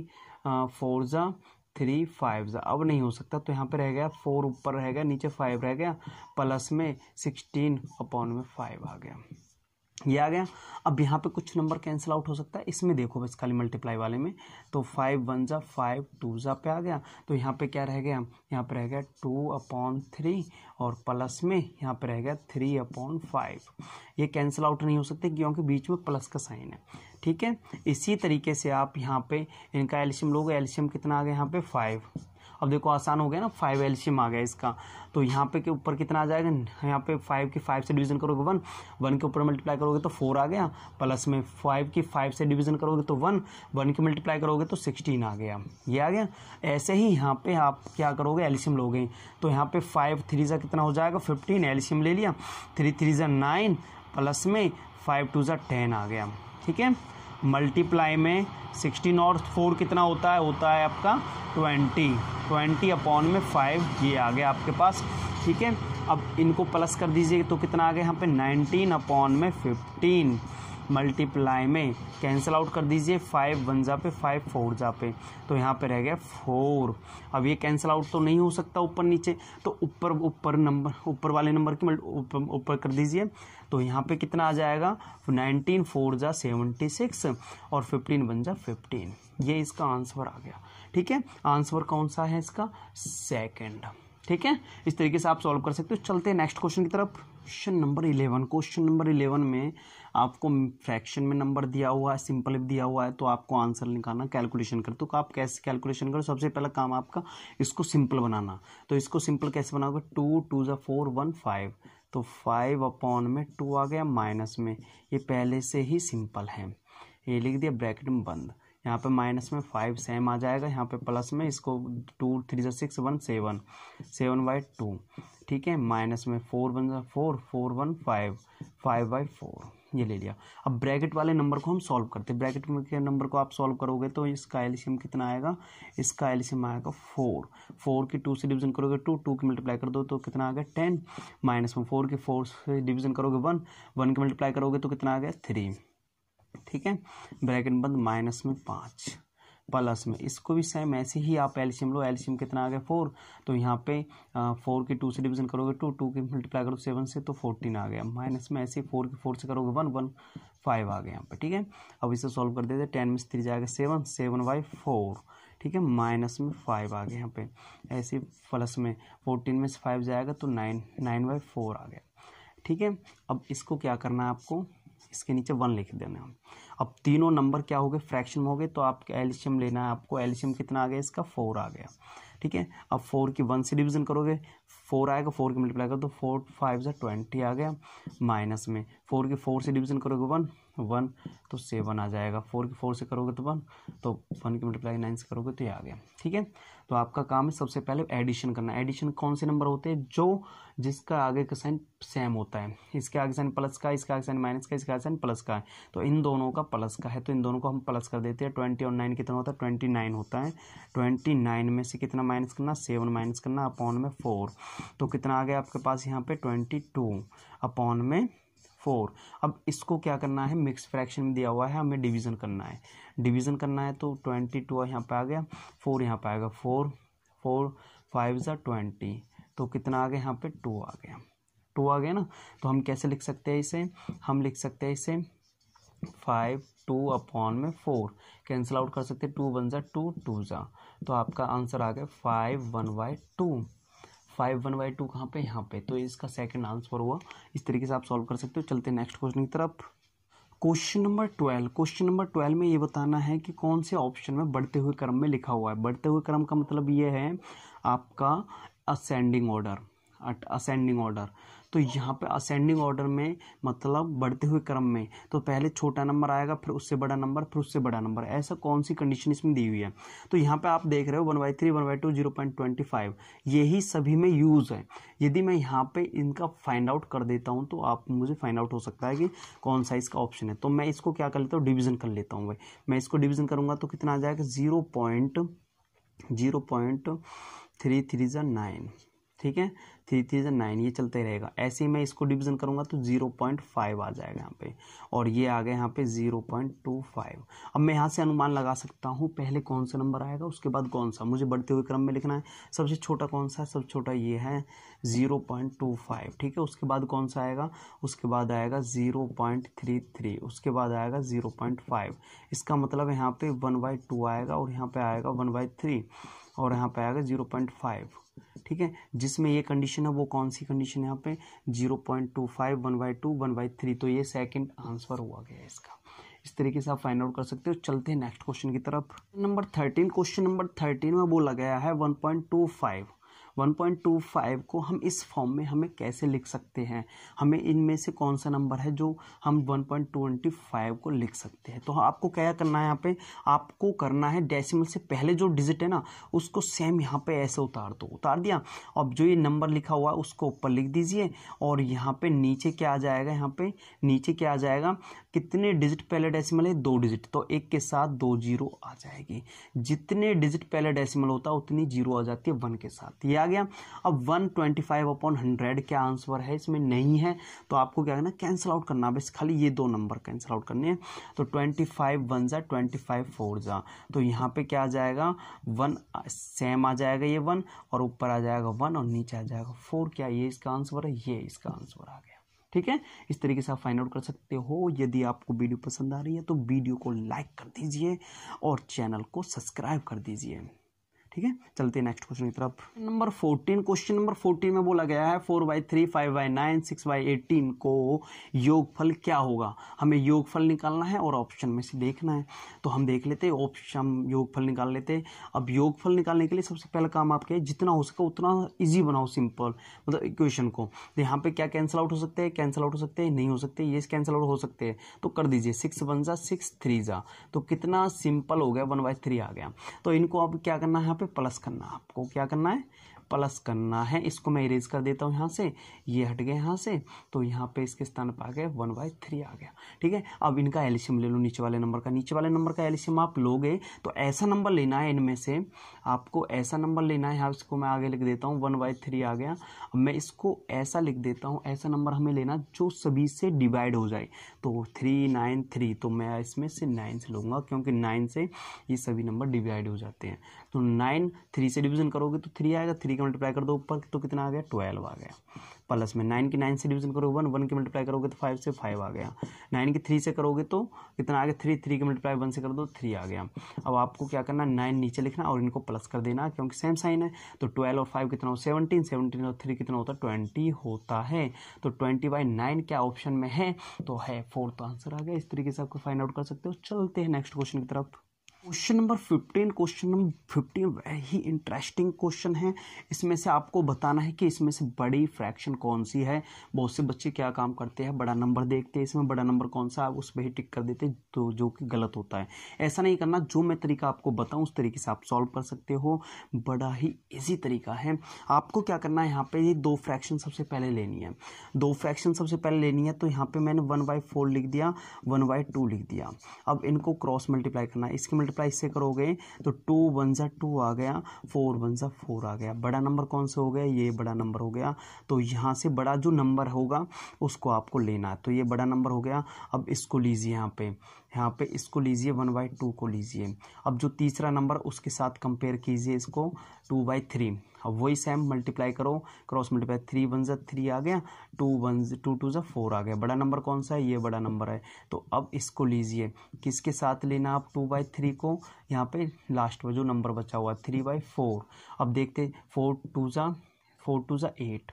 फोर ज़ा थ्री फाइव अब नहीं हो सकता तो यहाँ पे रह गया फोर ऊपर रह गया नीचे फाइव रह गया प्लस में सिक्सटीन अपॉन में फाइव आ गया ये आ गया अब यहाँ पे कुछ नंबर कैंसिल आउट हो सकता है इसमें देखो बस खाली मल्टीप्लाई वाले में तो फाइव वन ज़ा फाइव टू ज़ा पे आ गया तो यहाँ पे क्या रह गया यहाँ पे रह गया टू अपॉन थ्री और प्लस में यहाँ पे रह गया थ्री अपॉन फाइव ये कैंसिल आउट नहीं हो सकते क्योंकि बीच में प्लस का साइन है ठीक है इसी तरीके से आप यहाँ पे इनका एल्शियम लोगे एल्शियम कितना आ गया यहाँ पे फाइव अब देखो आसान हो गया ना फाइव एल्शियम आ गया इसका तो यहाँ पे के ऊपर कितना आ जाएगा यहाँ पे फाइव की फाइव से डिवीजन करोगे वन वन के ऊपर मल्टीप्लाई करोगे तो फोर आ गया प्लस में फाइव की फाइव से डिवीजन करोगे तो वन वन की मल्टीप्लाई करोगे तो सिक्सटीन आ गया ये आ गया ऐसे ही यहाँ पे आप क्या करोगे एल्शियम लोगे तो यहाँ पे फाइव थ्री ज़ा कितना हो जाएगा फिफ्टीन एल्शियम ले लिया थ्री थ्री ज़ा नाइन प्लस में फाइव टू ज़ा टेन आ गया ठीक है मल्टीप्लाई में सिक्सटीन और फोर कितना होता है होता है आपका ट्वेंटी ट्वेंटी अपॉन में फाइव ये आ गया आपके पास ठीक है अब इनको प्लस कर दीजिए तो कितना आ गया यहाँ पे नाइनटीन अपॉन में फिफ्टीन मल्टीप्लाई में कैंसिल आउट कर दीजिए फाइव वन जा पे फाइव फोर जा पे तो यहाँ पे रह गया फोर अब ये कैंसिल आउट तो नहीं हो सकता ऊपर नीचे तो ऊपर ऊपर नंबर ऊपर वाले नंबर की ऊपर ऊपर कर दीजिए तो यहाँ पे कितना आ जाएगा नाइनटीन फोर जा सेवेंटी सिक्स और फिफ्टीन वन जा फिफ्टीन ये इसका आंसर आ गया ठीक है आंसर कौन सा है इसका सेकेंड ठीक है इस तरीके से आप सॉल्व कर सकते हो चलते हैं नेक्स्ट क्वेश्चन की तरफ question number eleven question number eleven में आपको फ्रैक्शन में नंबर दिया हुआ है सिंपल दिया हुआ है तो आपको आंसर निकालना कैलकुलेशन कर तो आप कैसे कैलकुलेशन करो सबसे पहला काम आपका इसको सिंपल बनाना तो इसको सिंपल कैसे बनाओगे टू टू ज़ा फोर वन फाइव तो फाइव अपॉन में टू आ गया माइनस में ये पहले से ही सिंपल है ये लिख दिया ब्रैकेट में बंद यहाँ पे माइनस में फाइव सेम आ जाएगा यहाँ पे प्लस में इसको टू थ्री जो six one seven seven by two ठीक है माइनस में four one four four one five five by four ये ले लिया अब ब्रैकेट वाले नंबर को हम सॉल्व करते हैं ब्रैकेट के नंबर को आप सॉल्व करोगे तो इसका एल्शियम कितना आएगा इसका एल्शियम आएगा फोर फोर की टू से डिवीजन करोगे टू टू की मल्टीप्लाई कर दो तो कितना आ गया टेन माइनस वन फोर की फोर से डिवीजन करोगे वन वन की मल्टीप्लाई करोगे तो कितना आ गया थ्री ठीक है ब्रैकेट बंद माइनस में पाँच प्लस में इसको भी सेम ऐसे ही आप एल्शियम लो एल्शियम कितना आ गया फोर तो यहाँ पे फोर के टू से डिवीजन करोगे टू टू की मल्टीप्लाई करोगे सेवन से तो फोर्टीन आ गया माइनस में ऐसे ही फोर के फोर से करोगे वन वन फाइव आ गया यहाँ पे ठीक है अब इसे सॉल्व कर देते टेन में थ्री जाएगा सेवन सेवन बाई फोर ठीक है माइनस में फाइव आ गया यहाँ पे ऐसे प्लस में फोर्टीन में से फाइव जाएगा तो नाइन नाइन बाई फोर आ गया ठीक है अब इसको क्या करना है आपको इसके नीचे वन लिख देना है अब तीनों नंबर क्या हो गए फ्रैक्शन हो गए तो आप एल्शियम लेना है आपको एल्शियम कितना आ गया इसका फोर आ गया ठीक है अब फोर की वन से डिवीजन करोगे फोर आएगा फोर की मल्टीप्लाई करो तो फोर फाइव से ट्वेंटी आ गया माइनस में फोर की फोर से डिवीजन करोगे वन वन तो सेवन आ जाएगा फोर की फोर से करोगे तो वन तो वन की मल्टीप्लाई नाइन से करोगे तो ये आ गया ठीक है तो आपका काम है सबसे पहले एडिशन करना एडिशन कौन से नंबर होते हैं जो जिसका आगे का साइन सेम होता है इसके आगे साइन प्लस का इसका आगे साइन माइनस का इसका आगे साइन प्लस का है तो इन दोनों का प्लस का है तो इन दोनों को हम प्लस कर देते हैं ट्वेंटी और नाइन कितना होता है ट्वेंटी नाइन होता है ट्वेंटी नाइन में से कितना माइनस करना सेवन माइनस करना अपॉन में फोर तो कितना आ गया आपके पास यहाँ पे ट्वेंटी टू अपॉन में फोर अब इसको क्या करना है मिक्स फ्रैक्शन में दिया हुआ है हमें डिवीज़न करना है डिवीज़न करना है तो ट्वेंटी टू यहाँ पर आ गया फोर यहाँ पर आएगा फोर फोर फाइव ज़ा ट्वेंटी तो कितना आ गया यहाँ पे टू आ गया टू आ गया ना तो हम कैसे लिख सकते हैं इसे हम लिख सकते हैं इसे फाइव टू अपॉन में फोर कैंसिल आउट कर सकते हैं टू वन ज़ा टू टू ज़ा तो आपका आंसर आ गया five one by two five one by two कहाँ पे यहाँ पे तो इसका सेकंड आंसर हुआ इस तरीके से आप सॉल्व कर सकते हो चलते नेक्स्ट क्वेश्चन की तरफ question number twelve question number twelve में ये बताना है कि कौन से ऑप्शन में बढ़ते हुए क्रम में लिखा हुआ है बढ़ते हुए क्रम का मतलब ये है आपका असेंडिंग ऑर्डर असेंडिंग ऑर्डर तो यहाँ पे असेंडिंग ऑर्डर में मतलब बढ़ते हुए क्रम में तो पहले छोटा नंबर आएगा फिर उससे बड़ा नंबर फिर उससे बड़ा नंबर ऐसा कौन सी कंडीशन इसमें दी हुई है तो यहाँ पे आप देख रहे हो one by three one by two zero point twenty five यही सभी में यूज़ है यदि मैं यहाँ पे इनका फाइंड आउट कर देता हूँ तो आप मुझे फाइंड आउट हो सकता है कि कौन सा इसका ऑप्शन है तो मैं इसको क्या कर लेता हूँ डिविज़न कर लेता हूँ भाई मैं इसको डिवीज़न करूँगा तो कितना आ जाएगा zero point zero point three three ज़ा नाइन ठीक है थ्री थ्री ज़ा नाइन ये चलते रहेगा ऐसे ही मैं इसको डिवीज़न करूँगा तो ज़ीरो पॉइंट फाइव आ जाएगा यहाँ पे और ये आ गया यहाँ पे ज़ीरो पॉइंट टू फाइव अब मैं यहाँ से अनुमान लगा सकता हूँ पहले कौन सा नंबर आएगा उसके बाद कौन सा मुझे बढ़ते हुए क्रम में लिखना है सबसे छोटा कौन सा है सबसे छोटा ये है ज़ीरो पॉइंट टू फाइव ठीक है उसके बाद कौन सा आएगा उसके बाद आएगा ज़ीरो पॉइंट थ्री थ्री उसके बाद आएगा ज़ीरो पॉइंट फाइव इसका मतलब यहाँ पे वन बाई टू आएगा और यहाँ पे आएगा वन बाई थ्री और यहाँ पे आएगा जीरो पॉइंट फाइव ठीक है जिसमें ये कंडीशन है वो कौन सी कंडीशन है यहाँ पे zero point two five one by two one by three तो ये सेकंड आंसर हुआ गया है इसका इस तरीके से आप फाइंड आउट कर सकते हो चलते हैं नेक्स्ट क्वेश्चन की तरफ number thirteen question number thirteen में बोला गया है वन पॉइंट टू फाइव 1.25 को हम इस फॉर्म में हमें कैसे लिख सकते हैं हमें इनमें से कौन सा नंबर है जो हम 1.25 को लिख सकते हैं तो आपको क्या करना है यहाँ पे आपको करना है डेसिमल से पहले जो डिजिट है ना उसको सेम यहाँ पे ऐसे उतार दो उतार दिया अब जो ये नंबर लिखा हुआ है उसको ऊपर लिख दीजिए और यहाँ पे नीचे क्या आ जाएगा यहाँ पे नीचे क्या आ जाएगा कितने डिजिट पहले डेसिमल है दो डिजिट तो एक के साथ दो जीरो आ जाएगी जितने डिजिट पहले डेसिमल होता है उतनी जीरो आ जाती है वन के साथ ये आ गया अब one twenty five upon hundred क्या आंसर है इसमें नहीं है तो आपको क्या करना कैंसिल आउट करना बस खाली ये दो नंबर कैंसिल आउट करने हैं तो ट्वेंटी फाइव वन जा ट्वेंटी फाइव फोर जा तो यहाँ पर क्या आ जाएगा वन सेम आ जाएगा ये वन और ऊपर आ जाएगा वन और नीचे आ जाएगा फोर क्या ये इसका आंसर है ये इसका आंसर आ गया ठीक है इस तरीके से आप फाइंड आउट कर सकते हो यदि आपको वीडियो पसंद आ रही है तो वीडियो को लाइक कर दीजिए और चैनल को सब्सक्राइब कर दीजिए ठीक है चलते हैं नेक्स्ट क्वेश्चन की तरफ number fourteen question number fourteen में बोला गया है four by three five by nine six by eighteen को योगफल क्या होगा हमें योगफल निकालना है और ऑप्शन में से देखना है तो हम देख लेते ऑप्शन योगफल निकाल लेते अब योगफल निकालने के लिए सबसे पहला काम आपके जितना हो सके उतना ईजी बनाओ सिंपल मतलब इक्वेशन को तो यहाँ पे क्या कैंसिल आउट हो सकते हैं कैंसिल आउट हो सकते हैं नहीं हो सकते ये कैंसिल आउट हो सकते हैं तो कर दीजिए सिक्स वन जा सिक्स थ्री जा तो कितना सिंपल हो गया वन बाई थ्री आ गया तो इनको अब क्या करना है यहाँ पे पे तो प्लस करना आपको क्या करना है प्लस करना है इसको मैं इरेज कर देता हूँ यहाँ से ये हट गया यहाँ से तो यहाँ पे इसके स्थान पर आ गया वन बाई थ्री आ गया ठीक है अब इनका एलिशियम ले लो नीचे वाले नंबर का नीचे वाले नंबर का एलिशियम आप लोगे तो ऐसा नंबर लेना है इनमें से आपको ऐसा नंबर लेना है यहाँ इसको मैं आगे लिख देता हूँ वन बाई थ्री आ गया अब मैं इसको ऐसा लिख देता हूँ ऐसा नंबर हमें लेना जो सभी से डिवाइड हो जाए तो थ्री नाइन थ्री तो मैं इसमें से नाइन से लूँगा क्योंकि नाइन से ये सभी नंबर डिवाइड हो जाते हैं तो नाइन थ्री से डिवीजन करोगे तो थ्री आएगा थ्री का मल्टीप्लाई कर दो ऊपर तो कितना आ गया ट्वेल्व आ गया प्लस में नाइन की नाइन से डिवीजन करोगे वन वन की मल्टीप्लाई करोगे तो फाइव से फाइव आ गया नाइन की थ्री से करोगे तो कितना आ गया थ्री थ्री की मल्टीप्लाई वन से कर दो थ्री आ गया अब आपको क्या करना नाइन नीचे लिखना और इनको प्लस कर देना क्योंकि सेम साइन है तो ट्वेल्व और फाइव कितना हो सेवनटीन सेवनटीन और थ्री कितना होता है ट्वेंटी होता है तो ट्वेंटी बाई नाइन क्या ऑप्शन में है तो है फोर्थ आंसर आ गया इस तरीके से आपको फाइंड आउट कर सकते हो चलते हैं नेक्स्ट क्वेश्चन की तरफ question number fifteen question number fifteen very interesting question है इसमें से आपको बताना है कि इसमें से बड़ी फ्रैक्शन कौन सी है बहुत से बच्चे क्या काम करते हैं बड़ा नंबर देखते हैं इसमें बड़ा नंबर कौन सा आप उस पर ही टिक कर देते तो जो कि गलत होता है ऐसा नहीं करना जो मैं तरीका आपको बताऊँ उस तरीके से आप सॉल्व कर सकते हो बड़ा ही ईजी तरीका है आपको क्या करना है यहाँ पर ये दो फ्रैक्शन सबसे पहले लेनी है दो फ्रैक्शन सबसे पहले लेनी है तो यहाँ पर मैंने वन बाई फोर लिख दिया वन बाई टू लिख दिया अब इनको क्रॉस मल्टीप्लाई करना है इसके मल्टीप्लाई इससे करोगे तो टू वन ज़ा टू आ गया फोर वन ज़ा फोर आ गया बड़ा नंबर कौन सा हो गया ये बड़ा नंबर हो गया तो यहाँ से बड़ा जो नंबर होगा उसको आपको लेना है तो ये बड़ा नंबर हो गया अब इसको लीजिए यहाँ पे यहाँ पे इसको लीजिए वन बाई टू को लीजिए अब जो तीसरा नंबर उसके साथ कंपेयर कीजिए इसको टू बाई थ्री अब वही सेम मल्टीप्लाई करो क्रॉस मल्टीप्लाई थ्री वन जै थ्री आ गया टू वन टू टू ज़ा फोर आ गया बड़ा नंबर कौन सा है ये बड़ा नंबर है तो अब इसको लीजिए किसके साथ लेना आप टू बाई थ्री को यहाँ पे लास्ट में जो नंबर बचा हुआ थ्री बाई फोर अब देखते फोर टू ज़ा फोर टू ज़ा एट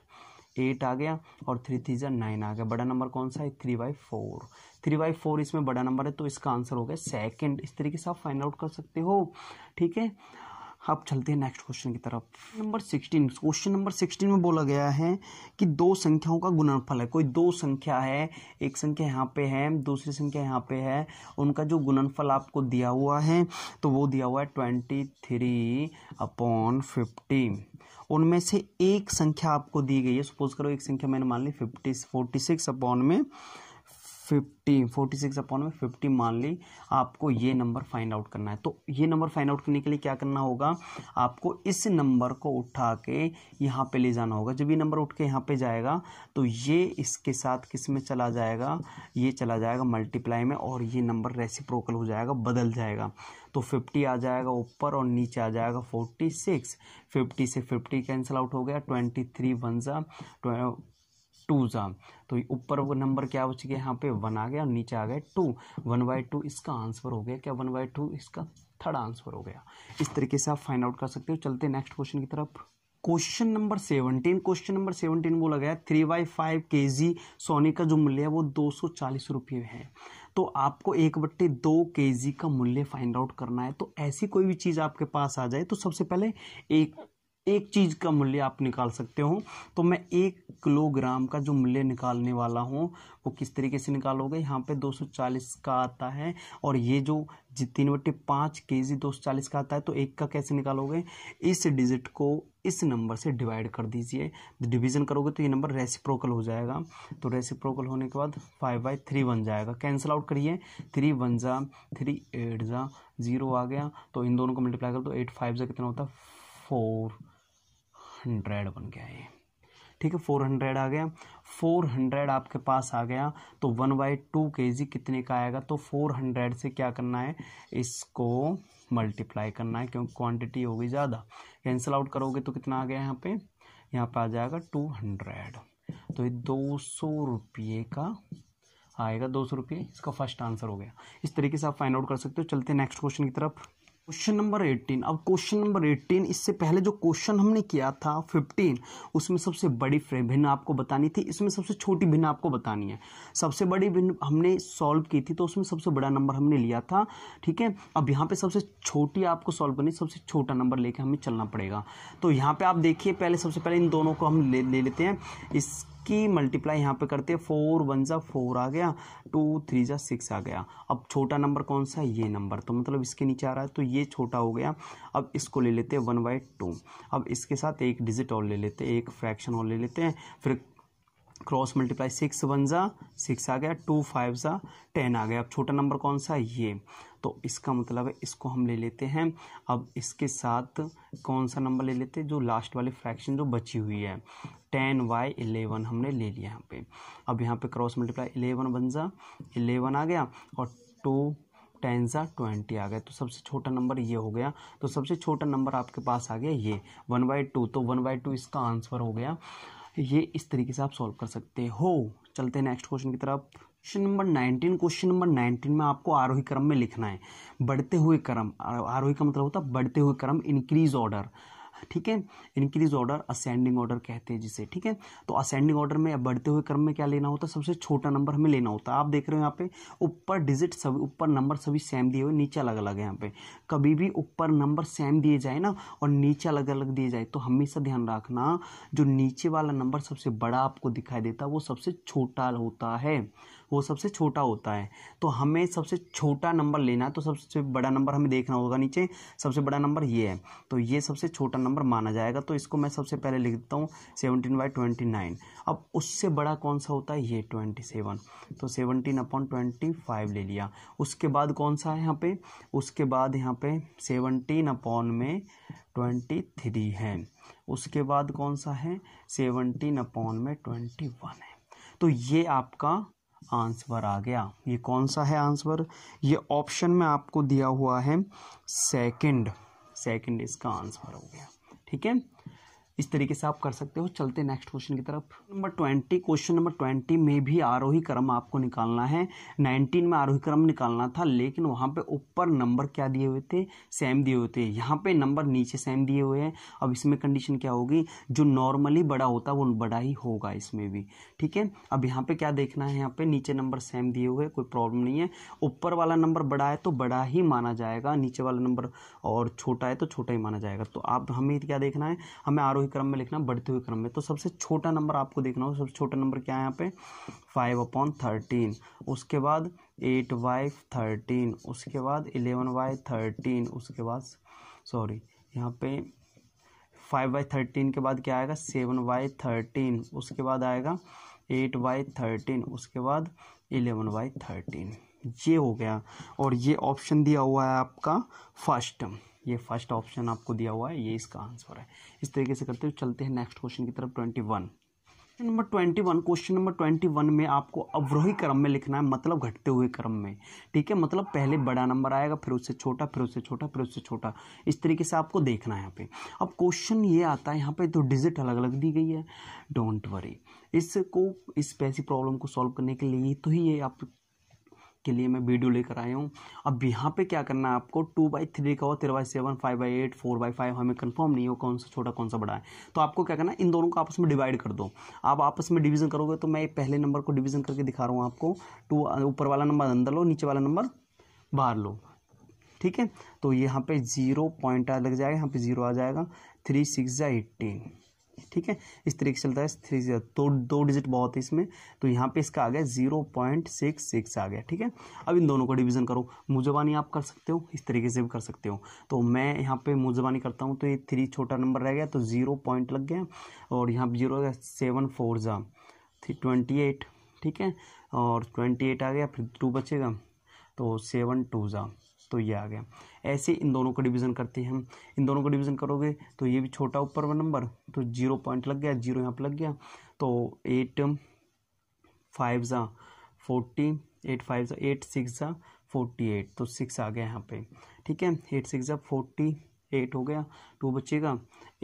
एट आ गया और थ्री थ्री ज़ा नाइन आ गया बड़ा नंबर कौन सा है three by four three by four इसमें बड़ा नंबर है तो इसका आंसर हो गया सेकेंड इस तरीके से आप फाइंड आउट कर सकते हो ठीक है अब चलते हैं नेक्स्ट क्वेश्चन की तरफ number sixteen question number sixteen में बोला गया है कि दो संख्याओं का गुणनफल है कोई दो संख्या है एक संख्या यहाँ पे है दूसरी संख्या यहाँ पे है उनका जो गुणनफल आपको दिया हुआ है तो वो दिया हुआ है ट्वेंटी थ्री अपॉन फिफ्टी उनमें से एक संख्या आपको दी गई है सपोज करो एक संख्या मैंने मान ली फिफ्टी फोर्टी सिक्स अपॉन में फिफ्टी फोर्टी सिक्स अपॉन में फिफ्टी मान ली आपको ये नंबर फाइंड आउट करना है तो ये नंबर फाइंड आउट करने के लिए क्या करना होगा आपको इस नंबर को उठा के यहाँ पे ले जाना होगा जब ये नंबर उठ के यहाँ पे जाएगा तो ये इसके साथ किस में चला जाएगा ये चला जाएगा मल्टीप्लाई में और ये नंबर रेसिप्रोकल हो जाएगा बदल जाएगा तो फिफ्टी आ जाएगा ऊपर और नीचे आ जाएगा फोर्टी सिक्स फिफ्टी से फिफ्टी कैंसिल आउट हो गया ट्वेंटी थ्री वन टू जा तो ऊपर वो नंबर क्या बच गया यहाँ पे वन आ गया और नीचे आ गया टू वन बाई टू इसका आंसर हो गया क्या वन बाई टू इसका थर्ड आंसर हो गया इस तरीके से आप फाइंड आउट कर सकते हो चलते नेक्स्ट क्वेश्चन की तरफ question number seventeen question number seventeen बोला गया थ्री बाई फाइव के जी सोने का जो मूल्य है वो दो सौ चालीस रुपये है तो आपको एक बट्टे दो के जी का मूल्य फाइंड आउट करना है तो ऐसी कोई भी चीज़ आपके पास आ जाए तो सबसे पहले एक एक चीज़ का मूल्य आप निकाल सकते हो तो मैं एक किलोग्राम का जो मूल्य निकालने वाला हूँ वो किस तरीके से निकालोगे यहाँ पे 240 का आता है और ये जो तीन बट्टे पाँच के जी दो का आता है तो एक का कैसे निकालोगे इस डिजिट को इस नंबर से डिवाइड कर दीजिए डिवीजन करोगे तो ये नंबर रेसिप्रोकल हो जाएगा तो रेसिप्रोकल होने के बाद फाइव बाई थ्री बन जाएगा कैंसिल आउट करिए थ्री वन जा थ्री एट जा ज़ीरो आ गया तो इन दोनों को मल्टीप्लाई कर दो एट फाइव जा कितना होता है फोर हंड्रेड बन गया ये ठीक है फोर हंड्रेड आ गया फोर हंड्रेड आपके पास आ गया तो वन बाई टू के जी कितने का आएगा तो फोर हंड्रेड से क्या करना है इसको मल्टीप्लाई करना है क्योंकि क्वांटिटी होगी ज़्यादा कैंसिल आउट करोगे तो कितना आ गया यहाँ पे यहाँ पे आ जाएगा टू हंड्रेड तो ये दो सौ रुपये का आएगा दो सौ रुपये इसका फर्स्ट आंसर हो गया इस तरीके से आप फाइंड आउट कर सकते हो चलते नेक्स्ट क्वेश्चन की तरफ क्वेश्चन नंबर एट्टीन अब क्वेश्चन नंबर एट्टीन इससे पहले जो क्वेश्चन हमने किया था फिफ्टीन उसमें सबसे बड़ी भिन्न आपको बतानी थी इसमें सबसे छोटी भिन्न आपको बतानी है सबसे बड़ी भिन्न हमने सॉल्व की थी तो उसमें सबसे बड़ा नंबर हमने लिया था ठीक है अब यहाँ पे सबसे छोटी आपको सॉल्व करनी सबसे छोटा नंबर लेके हमें चलना पड़ेगा तो यहाँ पर आप देखिए पहले सबसे पहले इन दोनों को हम ले, ले लेते हैं इस की मल्टीप्लाई यहाँ पे करते हैं फोर वन ज़ा फोर आ गया टू थ्री ज़ा सिक्स आ गया अब छोटा नंबर कौन सा है ये नंबर तो मतलब इसके नीचे आ रहा है तो ये छोटा हो गया अब इसको ले लेते हैं वन बाई टू अब इसके साथ एक डिजिट और ले लेते हैं एक फ्रैक्शन और ले लेते हैं फिर क्रॉस मल्टीप्लाई सिक्स वन ज़ा सिक्स आ गया टू फाइव ज़ा टेन आ गया अब छोटा नंबर कौन सा है ये तो इसका मतलब है इसको हम ले लेते हैं अब इसके साथ कौन सा नंबर ले लेते हैं जो लास्ट वाली फ्रैक्शन जो बची हुई है टेन वाई इलेवन हमने ले लिया यहाँ पे अब यहाँ पे क्रॉस मल्टीप्लाई इलेवन बन जा इलेवन आ गया और टू टेन सा ट्वेंटी आ गया तो सबसे छोटा नंबर ये हो गया तो सबसे छोटा नंबर आपके पास आ गया ये वन बाई टू तो वन बाई टू इसका आंसर हो गया ये इस तरीके से आप सॉल्व कर सकते हो चलते हैं नेक्स्ट क्वेश्चन की तरफ question number nineteen question number nineteen में आपको आरोही क्रम में लिखना है बढ़ते हुए क्रम आरोही का मतलब होता है बढ़ते हुए क्रम इंक्रीज ऑर्डर ठीक है इंक्रीज ऑर्डर असेंडिंग ऑर्डर कहते हैं जिसे ठीक है तो असेंडिंग ऑर्डर में बढ़ते हुए क्रम में क्या लेना होता है सबसे छोटा नंबर हमें लेना होता है आप देख रहे हो यहाँ पे ऊपर डिजिट सभी ऊपर नंबर सभी सेम दिए हुए नीचे अलग अलग है यहाँ पे कभी भी ऊपर नंबर सेम दिए जाए ना और नीचे अलग अलग दिए जाए तो हमेशा ध्यान रखना जो नीचे वाला नंबर सबसे बड़ा आपको दिखाई देता है वो सबसे छोटा होता है वो सबसे छोटा होता है तो हमें सबसे छोटा नंबर लेना है तो सबसे बड़ा नंबर हमें देखना होगा नीचे सबसे बड़ा नंबर ये है तो ये सबसे छोटा नंबर माना जाएगा तो इसको मैं सबसे पहले लिख देता हूँ सेवनटीन बाई ट्वेंटी नाइन अब उससे बड़ा कौन सा होता है ये ट्वेंटी सेवन तो सेवनटीन अपॉन ट्वेंटी फाइव ले लिया उसके बाद कौन सा है यहाँ पे उसके बाद यहाँ पे सेवनटीन अपॉन में ट्वेंटी थ्री है उसके बाद कौन सा है सेवनटीन अपॉन में ट्वेंटी वन है तो ये आपका आंसर आ गया ये कौन सा है आंसर ये ऑप्शन में आपको दिया हुआ है सेकंड सेकंड इसका आंसर हो गया ठीक है इस तरीके से आप कर सकते हो चलते नेक्स्ट क्वेश्चन की तरफ number twenty question number twenty में भी आरोही क्रम आपको निकालना है नाइनटीन में आरोही क्रम निकालना था लेकिन वहाँ पे ऊपर नंबर क्या दिए हुए थे सेम दिए हुए थे यहाँ पे नंबर नीचे सेम दिए हुए हैं अब इसमें कंडीशन क्या होगी जो नॉर्मली बड़ा होता है वो बड़ा ही होगा इसमें भी ठीक है अब यहाँ पे क्या देखना है यहाँ पे नीचे नंबर सेम दिए हुए कोई प्रॉब्लम नहीं है ऊपर वाला नंबर बड़ा है तो बड़ा ही माना जाएगा नीचे वाला नंबर और छोटा है तो छोटा ही माना जाएगा तो आप हमें क्या देखना है हमें आरोही हुए क्रम में लिखना बढ़ते हुए क्रम में तो सबसे छोटा नंबर आपको देखना हो सबसे छोटा नंबर क्या है यहाँ पे फाइव अपॉन थर्टीन उसके बाद एट वाई थर्टीन उसके बाद इलेवन वाई थर्टीन उसके बाद सॉरी यहाँ पे फाइव बाई थर्टीन के बाद क्या आएगा सेवन बाई थर्टीन उसके बाद आएगा एट बाई थर्टीन उसके बाद इलेवन बाई थर्टीन ये हो गया और ये ऑप्शन दिया हुआ है आपका फर्स्ट ये फर्स्ट ऑप्शन आपको दिया हुआ है ये इसका आंसर है इस तरीके से करते हुए चलते हैं नेक्स्ट क्वेश्चन की तरफ twenty one number twenty one question number twenty one में आपको अवरोही क्रम में लिखना है मतलब घटते हुए क्रम में ठीक है मतलब पहले बड़ा नंबर आएगा फिर उससे छोटा फिर उससे छोटा फिर उससे छोटा इस तरीके से आपको देखना है यहाँ पे अब क्वेश्चन ये आता है यहाँ पे तो डिजिट अलग अलग दी गई है डोंट वरी इसको इस पैसी प्रॉब्लम को सॉल्व करने के लिए तो ही ये आप के लिए मैं वीडियो लेकर आया हूँ अब यहाँ पे क्या करना है आपको टू बाई थ्री का हो three by seven five by eight four by five हमें कंफर्म नहीं हो कौन सा छोटा कौन सा बड़ा है तो आपको क्या करना है इन दोनों को आपस में डिवाइड कर दो आप आपस में डिवीजन करोगे तो मैं पहले नंबर को डिवीजन करके दिखा रहा हूँ आपको टू ऊपर वाला नंबर अंदर लो नीचे वाला नंबर बाहर लो ठीक है तो यहाँ पे जीरो पॉइंट लग जाएगा यहाँ पे जीरो आ जाएगा थ्री सिक्स या एट्टीन ठीक है इस तरीके से चलता है थ्री जीरो तो दो डिजिट बहुत है इसमें तो यहाँ पे इसका आ गया जीरो पॉइंट सिक्स सिक्स आ गया ठीक है अब इन दोनों का डिवीजन करो मुजबानी आप कर सकते हो इस तरीके से भी कर सकते हो तो मैं यहाँ पे मुजबानी करता हूँ तो ये थ्री छोटा नंबर रह गया तो जीरो पॉइंट लग गया और यहाँ पर जीरो सेवन फोर जा ट्वेंटी एट ठीक है और ट्वेंटी एट आ गया फिर टू बचेगा तो सेवन टू जा तो ये आ गया ऐसे इन दोनों का डिवीज़न करते हैं हम इन दोनों का डिवीज़न करोगे तो ये भी छोटा ऊपर वन नंबर तो जीरो पॉइंट लग गया जीरो यहाँ पर लग गया तो एट फाइव ज़ा फोर्टी एट फाइव ज़ा एट सिक्स ज़ा फोर्टी एट तो सिक्स आ गया यहाँ पे ठीक है एट सिक्स ज़ा फोर्टी एट हो गया टू बचेगा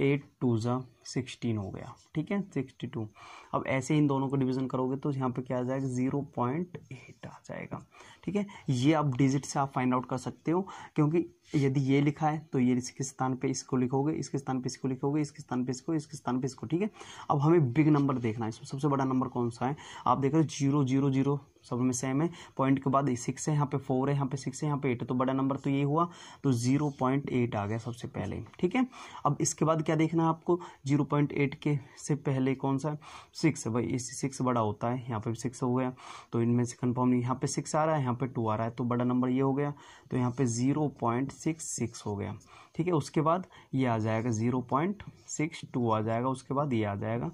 एट टू ज़ा सिक्सटीन हो गया ठीक है सिक्सटी टू अब ऐसे इन दोनों को डिवीज़न करोगे तो यहाँ पे क्या आ जाएगा ज़ीरो पॉइंट एट आ जाएगा ठीक है ये आप डिजिट से आप फाइंड आउट कर सकते हो क्योंकि यदि ये लिखा है तो ये इसके स्थान पे इसको लिखोगे इसके स्थान पे इसको लिखोगे इसके स्थान पे इसको इसके स्थान पे इसको ठीक है अब हमें बिग नंबर देखना है इसमें सबसे बड़ा नंबर कौन सा है आप देख रहे हो जीरो जीरो जीरो सब में सेम है पॉइंट के बाद सिक्स है यहाँ पे फोर है यहाँ पे सिक्स है यहाँ पे एट है तो बड़ा नंबर तो ये हुआ तो जीरो पॉइंट एट आ गया सबसे पहले ठीक है अब इसके बाद क्या देखना है आपको जीरो जीरो पॉइंट एट के से पहले कौन सा सिक्स है भाई इसी सिक्स बड़ा होता है यहाँ पे भी सिक्स हो गया तो इनमें से कन्फर्म नहीं यहाँ पे सिक्स आ रहा है यहाँ पे टू आ रहा है तो बड़ा नंबर ये हो गया तो यहाँ पे जीरो पॉइंट सिक्स सिक्स हो गया ठीक है उसके बाद ये आ जाएगा जीरो पॉइंट सिक्स टू आ जाएगा उसके बाद ये आ जाएगा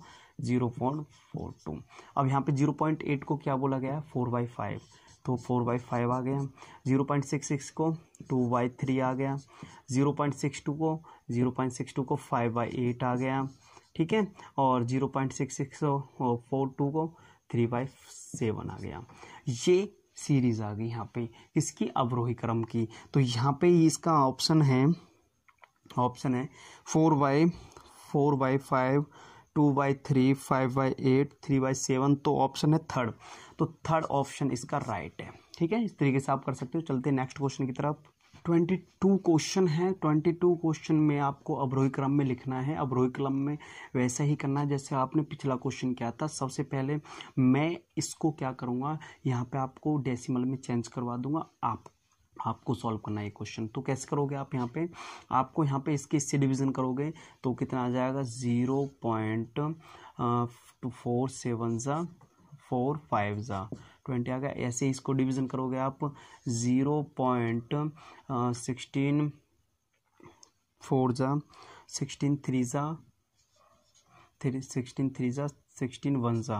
जीरो पॉइंट फोर टू अब यहाँ पे जीरो पॉइंट एट को क्या बोला गया है फोर बाई फाइव तो फोर बाई फाइव आ गया ज़ीरो पॉइंट सिक्स सिक्स को टू बाई थ्री आ गया ज़ीरो पॉइंट सिक्स टू को ज़ीरो पॉइंट सिक्स टू को फाइव बाई एट आ गया ठीक है और ज़ीरो पॉइंट सिक्स सिक्स को फोर टू को थ्री बाई सेवन आ गया ये सीरीज आ गई यहाँ पे इसकी अवरोही क्रम की तो यहाँ पे इसका ऑप्शन है ऑप्शन है four by four by five two by three five by eight three by seven तो ऑप्शन है थर्ड तो थर्ड ऑप्शन इसका राइट है ठीक है इस तरीके से आप कर सकते हो चलते हैं नेक्स्ट क्वेश्चन की तरफ ट्वेंटी टू क्वेश्चन है ट्वेंटी टू क्वेश्चन में आपको अबरोही क्रम में लिखना है अबरोही क्रम में वैसा ही करना है जैसे आपने पिछला क्वेश्चन किया था सबसे पहले मैं इसको क्या करूँगा यहाँ पे आपको डेसिमल में चेंज करवा दूंगा आप आपको सॉल्व करना है क्वेश्चन तो कैसे करोगे आप यहाँ पे आपको यहाँ पे इसके इससे डिवीजन करोगे तो कितना आ जाएगा zero point two four seven ज़ा फोर फाइव ज़ा ट्वेंटी आ गया ऐसे इसको डिवीजन करोगे आप ज़ीरो पॉइंट सिक्सटीन फोर ज़ा सिक्सटीन थ्री ज़ा थ्री सिक्सटीन थ्री ज़ा सिक्सटीन वन ज़ा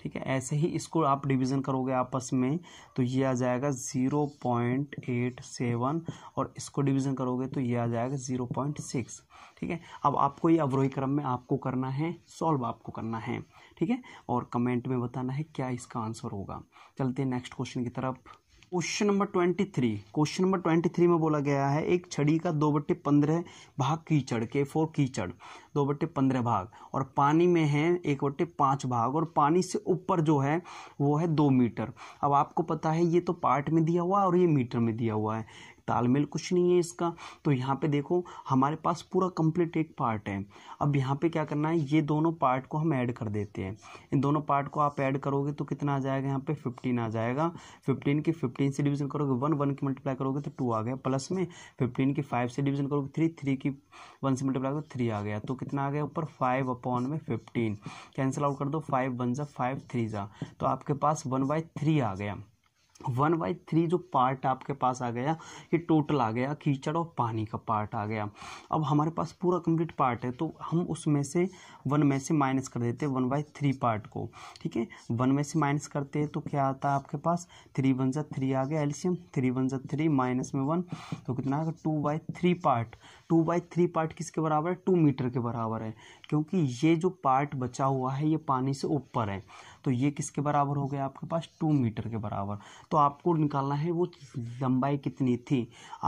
ठीक है ऐसे ही इसको आप डिवीज़न करोगे आपस में तो ये आ जाएगा ज़ीरो पॉइंट एट सेवन और इसको डिवीज़न करोगे तो ये आ जाएगा ज़ीरो पॉइंट सिक्स ठीक है अब आपको ये अवरोही क्रम में आपको करना है सॉल्व आपको करना है ठीक है और कमेंट में बताना है क्या इसका आंसर होगा चलते हैं नेक्स्ट क्वेश्चन की तरफ question number twenty three question number twenty three में बोला गया है एक छड़ी का दो बट्टे पंद्रह भाग कीचड़ के फोर कीचड़ दो बट्टे पंद्रह भाग और पानी में है एक बट्टे पाँच भाग और पानी से ऊपर जो है वो है दो मीटर अब आपको पता है ये तो पार्ट में दिया हुआ है और ये मीटर में दिया हुआ है तालमेल कुछ नहीं है इसका तो यहाँ पे देखो हमारे पास पूरा कंप्लीट एक पार्ट है अब यहाँ पे क्या करना है ये दोनों पार्ट को हम ऐड कर देते हैं इन दोनों पार्ट को आप ऐड करोगे तो कितना आ जाएगा यहाँ पे फिफ्टीन आ जाएगा फिफ्टीन की फिफ्टीन से डिवीजन करोगे वन वन की मल्टीप्लाई करोगे तो टू आ गया प्लस में फिफ्टीन की फाइव से डिवीजन करोगे थ्री थ्री की वन से मल्टीप्लाई करोगे थ्री आ गया तो कितना आ गया ऊपर फाइव अपॉन में फिफ्टीन कैंसिल आउट कर दो फाइव वन ज़ा फाइव थ्री ज़ा तो आपके पास वन बाई थ्री आ गया वन बाई थ्री जो पार्ट आपके पास आ गया ये टोटल आ गया कीचड़ और पानी का पार्ट आ गया अब हमारे पास पूरा कंप्लीट पार्ट है तो हम उसमें से वन में से माइनस कर देते हैं वन बाई थ्री पार्ट को ठीक है वन में से माइनस करते हैं तो क्या आता है आपके पास थ्री वन जै थ्री आ गया एल्शियम थ्री वन जै थ्री माइनस में वन तो कितना आएगा two by three part two by three part किसके बराबर है टू मीटर के बराबर है क्योंकि ये जो पार्ट बचा हुआ है ये पानी से ऊपर है तो ये किसके बराबर हो गया आपके पास टू मीटर के बराबर तो आपको निकालना है वो लंबाई कितनी थी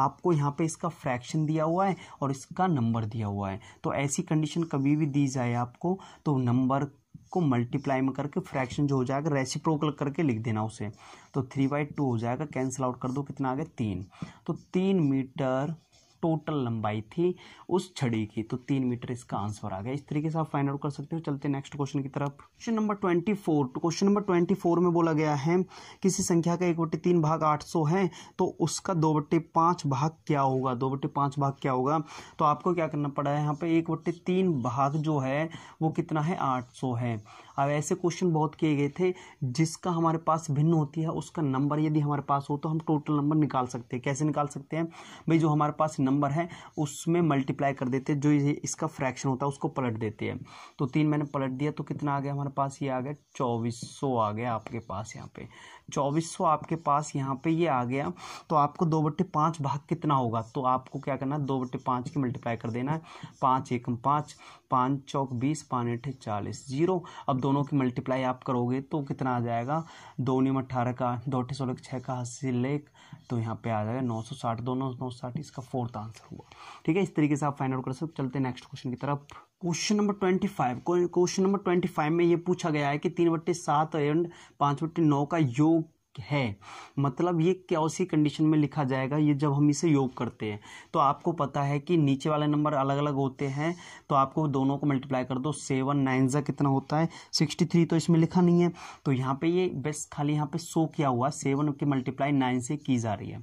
आपको यहाँ पे इसका फ्रैक्शन दिया हुआ है और इसका नंबर दिया हुआ है तो ऐसी कंडीशन कभी भी दी जाए आपको तो नंबर को मल्टीप्लाई में करके फ्रैक्शन जो हो जाएगा रेसिप्रोकल करके लिख देना उसे तो थ्री बाई टू हो जाएगा कैंसिल आउट कर दो कितना आ गया तीन तो तीन मीटर टोटल लंबाई थी उस छड़ी की तो तीन मीटर इसका आंसर आ गया इस तरीके से आप फाइंड आउट कर सकते हो चलते नेक्स्ट क्वेश्चन की तरफ question number twenty four question number twenty four में बोला गया है किसी संख्या का एक बट्टे तीन भाग आठ सौ है तो उसका दो बट्टे पाँच भाग क्या होगा दो बट्टे पाँच भाग क्या होगा तो आपको क्या करना पड़ा है यहाँ पर एक बट्टे तीन भाग जो है वो कितना है आठ सौ है अब ऐसे क्वेश्चन बहुत किए गए थे जिसका हमारे पास भिन्न होती है उसका नंबर यदि हमारे पास हो तो हम टोटल नंबर निकाल सकते हैं कैसे निकाल सकते हैं भाई जो हमारे पास नंबर है उसमें मल्टीप्लाई कर देते हैं जो इसका फ्रैक्शन होता है उसको पलट देते हैं तो तीन मैंने पलट दिया तो कितना आ गया हमारे पास ये आ गया चौबीस आ गया आपके पास यहाँ पे चौबीस सौ आपके पास यहाँ पे ये यह आ गया तो आपको दो बट्टे पाँच भाग कितना होगा तो आपको क्या करना है दो बट्टे पाँच की मल्टीप्लाई कर देना है पाँच एकम पाँच पाँच चौक बीस पाँच अठे चालीस जीरो अब दोनों की मल्टीप्लाई आप करोगे तो कितना आ जाएगा दो नियम अट्ठारह का दो अठे सोलह छः का अस्सी लेख तो यहाँ पे आ जाएगा नौ सौ साठ दोनों नौ सौ साठ इसका फोर्थ आंसर हुआ ठीक है इस तरीके से आप फाइंड आउट कर सकते चलते नेक्स्ट क्वेश्चन की तरफ question number twenty five question number twenty five में ये पूछा गया है कि तीन बट्टे सात एंड पाँच बट्टे नौ का योग है मतलब ये क्या उसी कंडीशन में लिखा जाएगा ये जब हम इसे योग करते हैं तो आपको पता है कि नीचे वाले नंबर अलग अलग होते हैं तो आपको दोनों को मल्टीप्लाई कर दो सेवन नाइन ज़ा कितना होता है सिक्सटी थ्री तो इसमें लिखा नहीं है तो यहाँ पे ये बस खाली यहाँ पे सो किया हुआ सेवन की मल्टीप्लाई नाइन से की जा रही है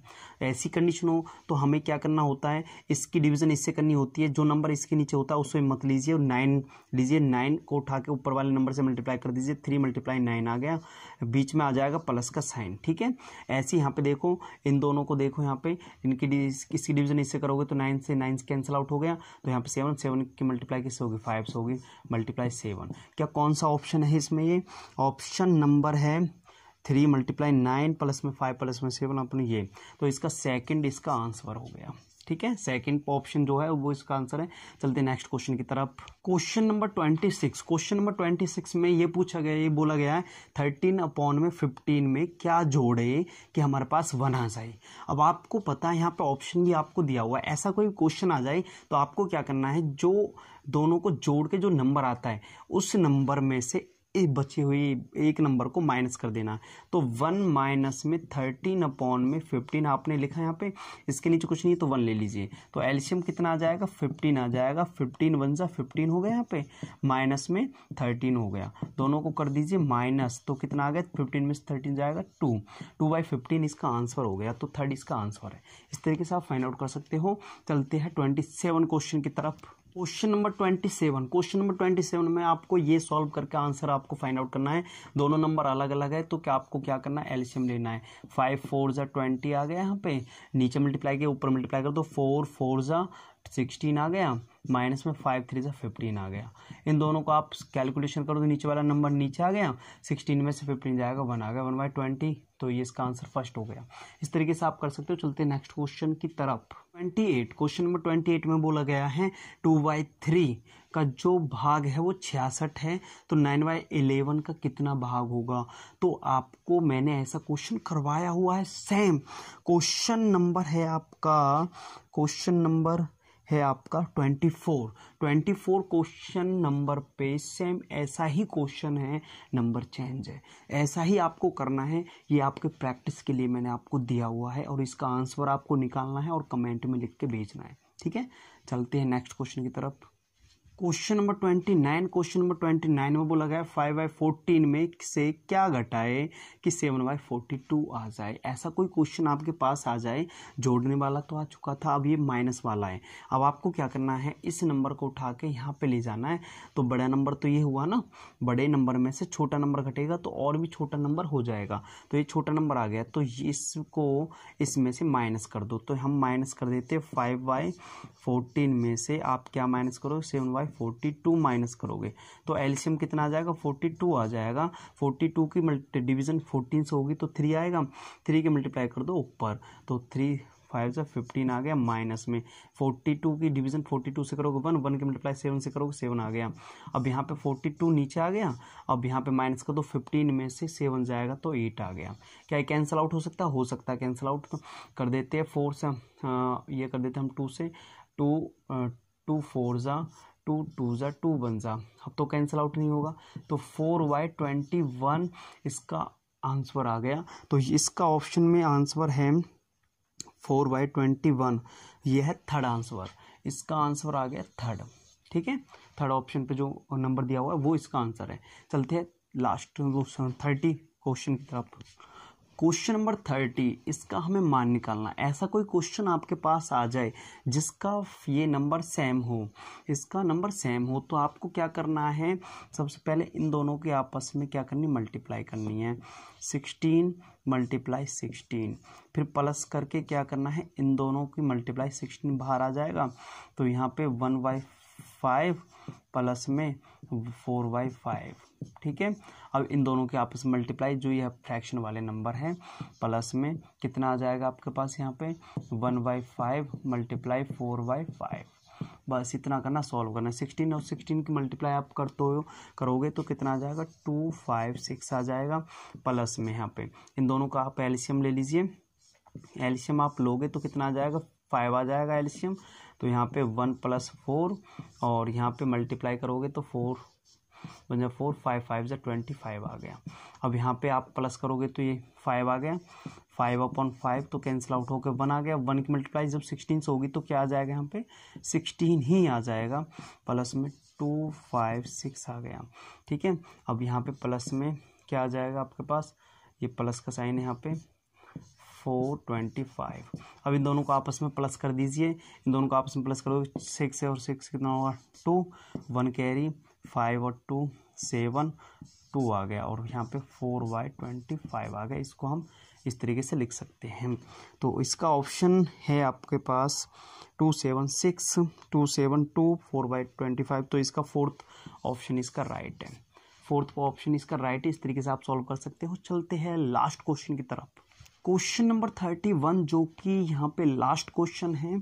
ऐसी कंडीशन हो तो हमें क्या करना होता है इसकी डिविजन इससे करनी होती है जो नंबर इसके नीचे होता है उसमें मत लीजिए और नाइन लीजिए नाइन को उठा के ऊपर वाले नंबर से मल्टीप्लाई कर दीजिए थ्री मल्टीप्लाई नाइन आ गया बीच में आ जाएगा प्लस का साइन नाइन ठीक है ऐसे यहाँ पे देखो इन दोनों को देखो यहाँ पे इनकी किसी डिवीजन इससे करोगे तो नाइन से नाइन कैंसिल आउट हो गया तो यहाँ पे सेवन सेवन की मल्टीप्लाई किससे होगी फाइव से होगी मल्टीप्लाई सेवन क्या कौन सा ऑप्शन है इसमें ये ऑप्शन नंबर है थ्री मल्टीप्लाई नाइन प्लस में फाइव प्लस में सेवन अपन ये तो इसका सेकंड इसका आंसर हो गया ठीक है सेकंड ऑप्शन जो है वो इसका आंसर है चलते नेक्स्ट क्वेश्चन की तरफ question number twenty six question number twenty six में ये पूछा गया ये बोला गया है थर्टीन अपॉन में फिफ्टीन में क्या जोड़े कि हमारे पास वन आ जाए अब आपको पता है यहाँ पर ऑप्शन भी आपको दिया हुआ है ऐसा कोई क्वेश्चन आ जाए तो आपको क्या करना है जो दोनों को जोड़ के जो नंबर आता है उस नंबर में से बची हुई एक नंबर को माइनस कर देना तो वन माइनस में थर्टीन अपॉन में फिफ्टीन आपने लिखा यहाँ पे इसके नीचे कुछ नहीं तो वन ले लीजिए तो एल्शियम कितना आ जाएगा फिफ्टीन आ जाएगा फिफ्टीन वन जा फिफ्टीन हो गया यहाँ पे माइनस में थर्टीन हो गया दोनों को कर दीजिए माइनस तो कितना आ गया फिफ्टीन में थर्टीन जाएगा टू टू बाई फिफ्टीन इसका आंसर हो गया तो थर्ड इसका आंसर है इस तरीके से आप फाइंड आउट कर सकते हो चलते हैं ट्वेंटी सेवन क्वेश्चन की तरफ question number twenty seven question number twenty seven में आपको ये सॉल्व करके आंसर आपको फाइंड आउट करना है दोनों नंबर अलग अलग है तो क्या आपको क्या करना है एल्शियम लेना है फाइव फोर ज़ा ट्वेंटी आ गया यहाँ पे नीचे मल्टीप्लाई के ऊपर मल्टीप्लाई कर दो फोर फोर ज़ा सिक्सटीन आ गया माइनस में फाइव थ्री से फिफ्टीन आ गया इन दोनों को आप कैलकुलेशन करो तो नीचे वाला नंबर नीचे आ गया सिक्सटीन में से फिफ्टीन जाएगा वन आ गया वन बाई ट्वेंटी तो ये इसका आंसर फर्स्ट हो गया इस तरीके से आप कर सकते हो चलते नेक्स्ट क्वेश्चन की तरफ twenty eight question number twenty eight में बोला गया है टू बाई थ्री का जो भाग है वो छियासठ है तो नाइन बाई एलेवन का कितना भाग होगा तो आपको मैंने ऐसा क्वेश्चन करवाया हुआ है सेम क्वेश्चन नंबर है आपका क्वेश्चन नंबर है आपका twenty four twenty four question number पे सेम ऐसा ही क्वेश्चन है नंबर चेंज है ऐसा ही आपको करना है ये आपके प्रैक्टिस के लिए मैंने आपको दिया हुआ है और इसका आंसर आपको निकालना है और कमेंट में लिख के भेजना है ठीक है चलते हैं नेक्स्ट क्वेश्चन की तरफ question number twenty nine question number twenty nine में बोला गया है फाइव बाई फोर्टीन में से क्या घटाए कि सेवन बाई फोर्टी टू आ जाए ऐसा कोई क्वेश्चन आपके पास आ जाए जोड़ने वाला तो आ चुका था अब ये माइनस वाला है अब आपको क्या करना है इस नंबर को उठा के यहाँ पे ले जाना है तो बड़ा नंबर तो ये हुआ ना बड़े नंबर में से छोटा नंबर घटेगा तो और भी छोटा नंबर हो जाएगा तो ये छोटा नंबर आ गया तो इसको इसमें से माइनस कर दो तो हम माइनस कर देते फाइव बाई फोर्टीन में से आप क्या माइनस करो seven by by forty two minus करोगे तो एल्शियम कितना आ जाएगा फोर्टी टू आ जाएगा फोर्टी टू की मल्टी डिवीजन फोर्टीन से होगी तो थ्री आएगा थ्री के मल्टीप्लाई कर दो ऊपर तो थ्री फाइव से फिफ्टीन आ गया माइनस में फोर्टी टू की डिवीजन फोर्टी टू से करोगे वन वन के मल्टीप्लाई सेवन से करोगे सेवन आ गया अब यहाँ पे फोर्टी टू नीचे आ गया अब यहाँ पे माइनस कर दो फिफ्टीन में से सेवन जाएगा तो एट आ गया क्या कैंसिल आउट हो सकता है हो सकता है कैंसिल आउट तो कर देते हैं फोर से आ, हाँ, ये कर देते हैं हम टू से टू टू फोर ज़ा टू टू ज़ा टू वन ज़ा अब तो कैंसिल आउट नहीं होगा तो फोर वाई ट्वेंटी वन इसका आंसर आ गया तो इसका ऑप्शन में आंसर है फोर बाई ट्वेंटी वन ये है थर्ड आंसर इसका आंसर आ गया थर्ड ठीक है थर्ड ऑप्शन पे जो नंबर दिया हुआ है वो इसका आंसर है चलते हैं लास्ट थर्टी क्वेश्चन की तरफ क्वेश्चन नंबर थर्टी इसका हमें मान निकालना ऐसा कोई क्वेश्चन आपके पास आ जाए जिसका ये नंबर सेम हो इसका नंबर सेम हो तो आपको क्या करना है सबसे पहले इन दोनों के आपस में क्या करनी मल्टीप्लाई करनी है सिक्सटीन मल्टीप्लाई सिक्सटीन फिर प्लस करके क्या करना है इन दोनों की मल्टीप्लाई सिक्सटीन बाहर आ जाएगा तो यहाँ पे वन बाई फाइव प्लस में फोर बाई फाइव ठीक है अब इन दोनों के आपस में मल्टीप्लाई जो यह फ्रैक्शन वाले नंबर हैं प्लस में कितना आ जाएगा आपके पास यहाँ पे one by five multiply four by five बस इतना करना सॉल्व करना सिक्सटीन और सिक्सटीन की मल्टीप्लाई आप करते हो करोगे तो कितना आ जाएगा टू फाइव सिक्स आ जाएगा प्लस में यहाँ पे इन दोनों का आप एल्शियम ले लीजिए एल्शियम आप लोगे तो कितना आ जाएगा फाइव आ जाएगा एल्शियम तो यहाँ पे वन प्लस फोर और यहाँ पे मल्टीप्लाई करोगे तो फोर बन जाए फोर फाइव फाइव जब ट्वेंटी फाइव आ गया अब यहाँ पे आप प्लस करोगे तो ये फाइव आ गया फाइव अपॉन फाइव तो कैंसिल आउट होकर वन आ गया वन की मल्टीप्लाई जब सिक्सटीन से होगी तो क्या आ जाएगा यहाँ पे सिक्सटीन ही आ जाएगा प्लस में टू फाइव सिक्स आ गया ठीक है अब यहाँ पे प्लस में क्या आ जाएगा आपके पास ये प्लस का साइन है यहाँ पे फोर ट्वेंटी फाइव अब इन दोनों को आपस में प्लस कर दीजिए इन दोनों को आपस में प्लस करोगे सिक्स और सिक्स कितना होगा टू वन कैरी फाइव और टू सेवन टू आ गया और यहाँ पे फोर बाई ट्वेंटी फाइव आ गया इसको हम इस तरीके से लिख सकते हैं तो इसका ऑप्शन है आपके पास two seven six two seven two four by twenty five तो इसका फोर्थ ऑप्शन इसका राइट है फोर्थ ऑप्शन इसका राइट है इस तरीके से आप सॉल्व कर सकते हो चलते हैं लास्ट क्वेश्चन की तरफ क्वेश्चन नंबर थर्टी वन जो कि यहाँ पे लास्ट क्वेश्चन है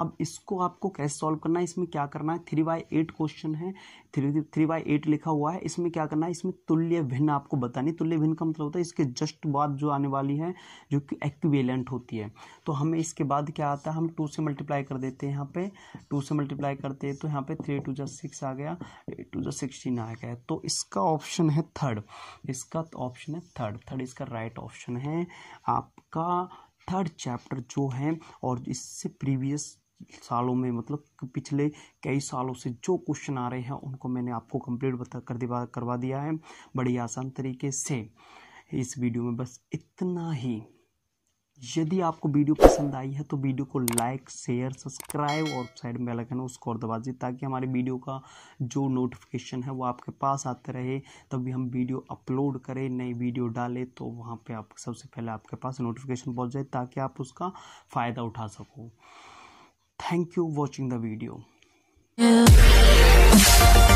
अब इसको आपको कैसे सॉल्व करना है इसमें क्या करना है थ्री बाई एट क्वेश्चन है थ्री थ्री बाई एट लिखा हुआ है इसमें क्या करना है इसमें तुल्य भिन्न आपको बतानी तुल्य भिन्न का मतलब होता है इसके जस्ट बाद जो आने वाली है जो कि एक्वेलेंट होती है तो हमें इसके बाद क्या आता है हम टू से मल्टीप्लाई कर देते हैं यहाँ पे टू से मल्टीप्लाई करते हैं तो यहाँ पे थ्री टू जा सिक्स आ गया एट टू जा सिक्सटीन आ गया तो इसका ऑप्शन है थर्ड इसका ऑप्शन है थर्ड थर्ड इसका राइट right ऑप्शन है आपका थर्ड चैप्टर जो है और इससे प्रीवियस सालों में मतलब पिछले कई सालों से जो क्वेश्चन आ रहे हैं उनको मैंने आपको कंप्लीट बता कर दिवा करवा दिया है बड़ी आसान तरीके से इस वीडियो में बस इतना ही यदि आपको वीडियो पसंद आई है तो वीडियो को लाइक शेयर सब्सक्राइब और साइड में बेल ना उसको और दबा दीजिए ताकि हमारे वीडियो का जो नोटिफिकेशन है वो आपके पास आते रहे तब भी हम वीडियो अपलोड करें नई वीडियो डालें तो वहाँ पे आप सबसे पहले आपके पास नोटिफिकेशन पहुँच जाए ताकि आप उसका फ़ायदा उठा सको Thank you for watching the video. Yeah.